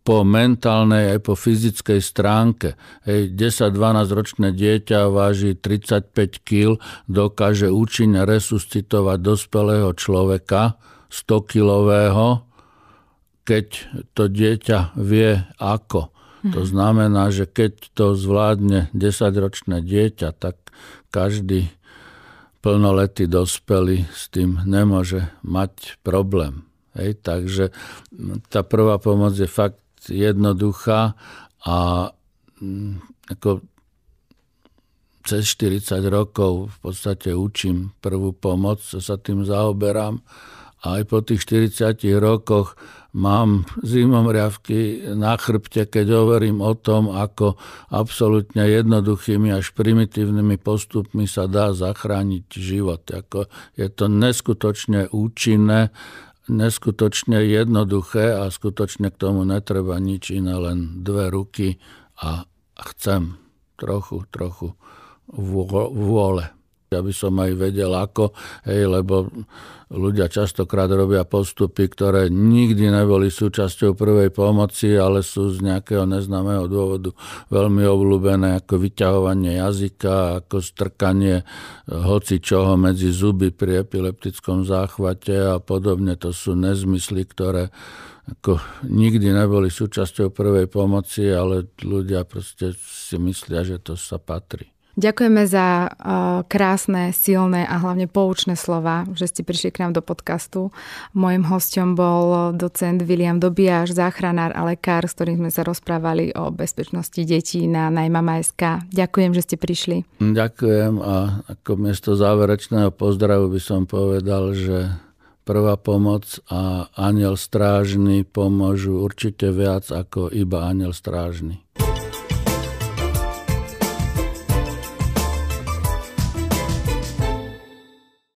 po mentálnej aj po fyzickej stránke. Hej, 10-12 ročné dieťa váži 35 kg, dokáže účinne resuscitovať dospelého človeka 100 kilového, keď to dieťa vie ako to znamená, že keď to zvládne 10-ročné dieťa, tak každý plnoletý dospelý s tým nemôže mať problém. Hej, takže tá prvá pomoc je fakt jednoduchá a mm, ako cez 40 rokov v podstate učím prvú pomoc, sa tým zaoberám a aj po tých 40 rokoch mám zimomriavky na chrbte, keď hovorím o tom, ako absolútne jednoduchými až primitívnymi postupmi sa dá zachrániť život. Ako je to neskutočne účinné, neskutočne jednoduché a skutočne k tomu netreba nič iné, len dve ruky a chcem trochu, trochu vôle aby som aj vedel ako, hej, lebo ľudia častokrát robia postupy, ktoré nikdy neboli súčasťou prvej pomoci, ale sú z nejakého neznámeho dôvodu veľmi obľúbené, ako vyťahovanie jazyka, ako strkanie eh, hoci čoho medzi zuby pri epileptickom záchvate a podobne. To sú nezmysly, ktoré ako nikdy neboli súčasťou prvej pomoci, ale ľudia proste si myslia, že to sa patrí. Ďakujeme za eh, krásne, silné a hlavne poučné slova, že ste prišli k nám do podcastu. Mojím hostom bol docent William Dobiaš, záchranár a lekár, s ktorým sme sa rozprávali o bezpečnosti detí na Najmama.sk. Ďakujem, že ste prišli. Ďakujem a ako miesto záverečného pozdravu by som povedal, že prvá pomoc a aniel strážny pomôžu určite viac ako iba aniel strážny.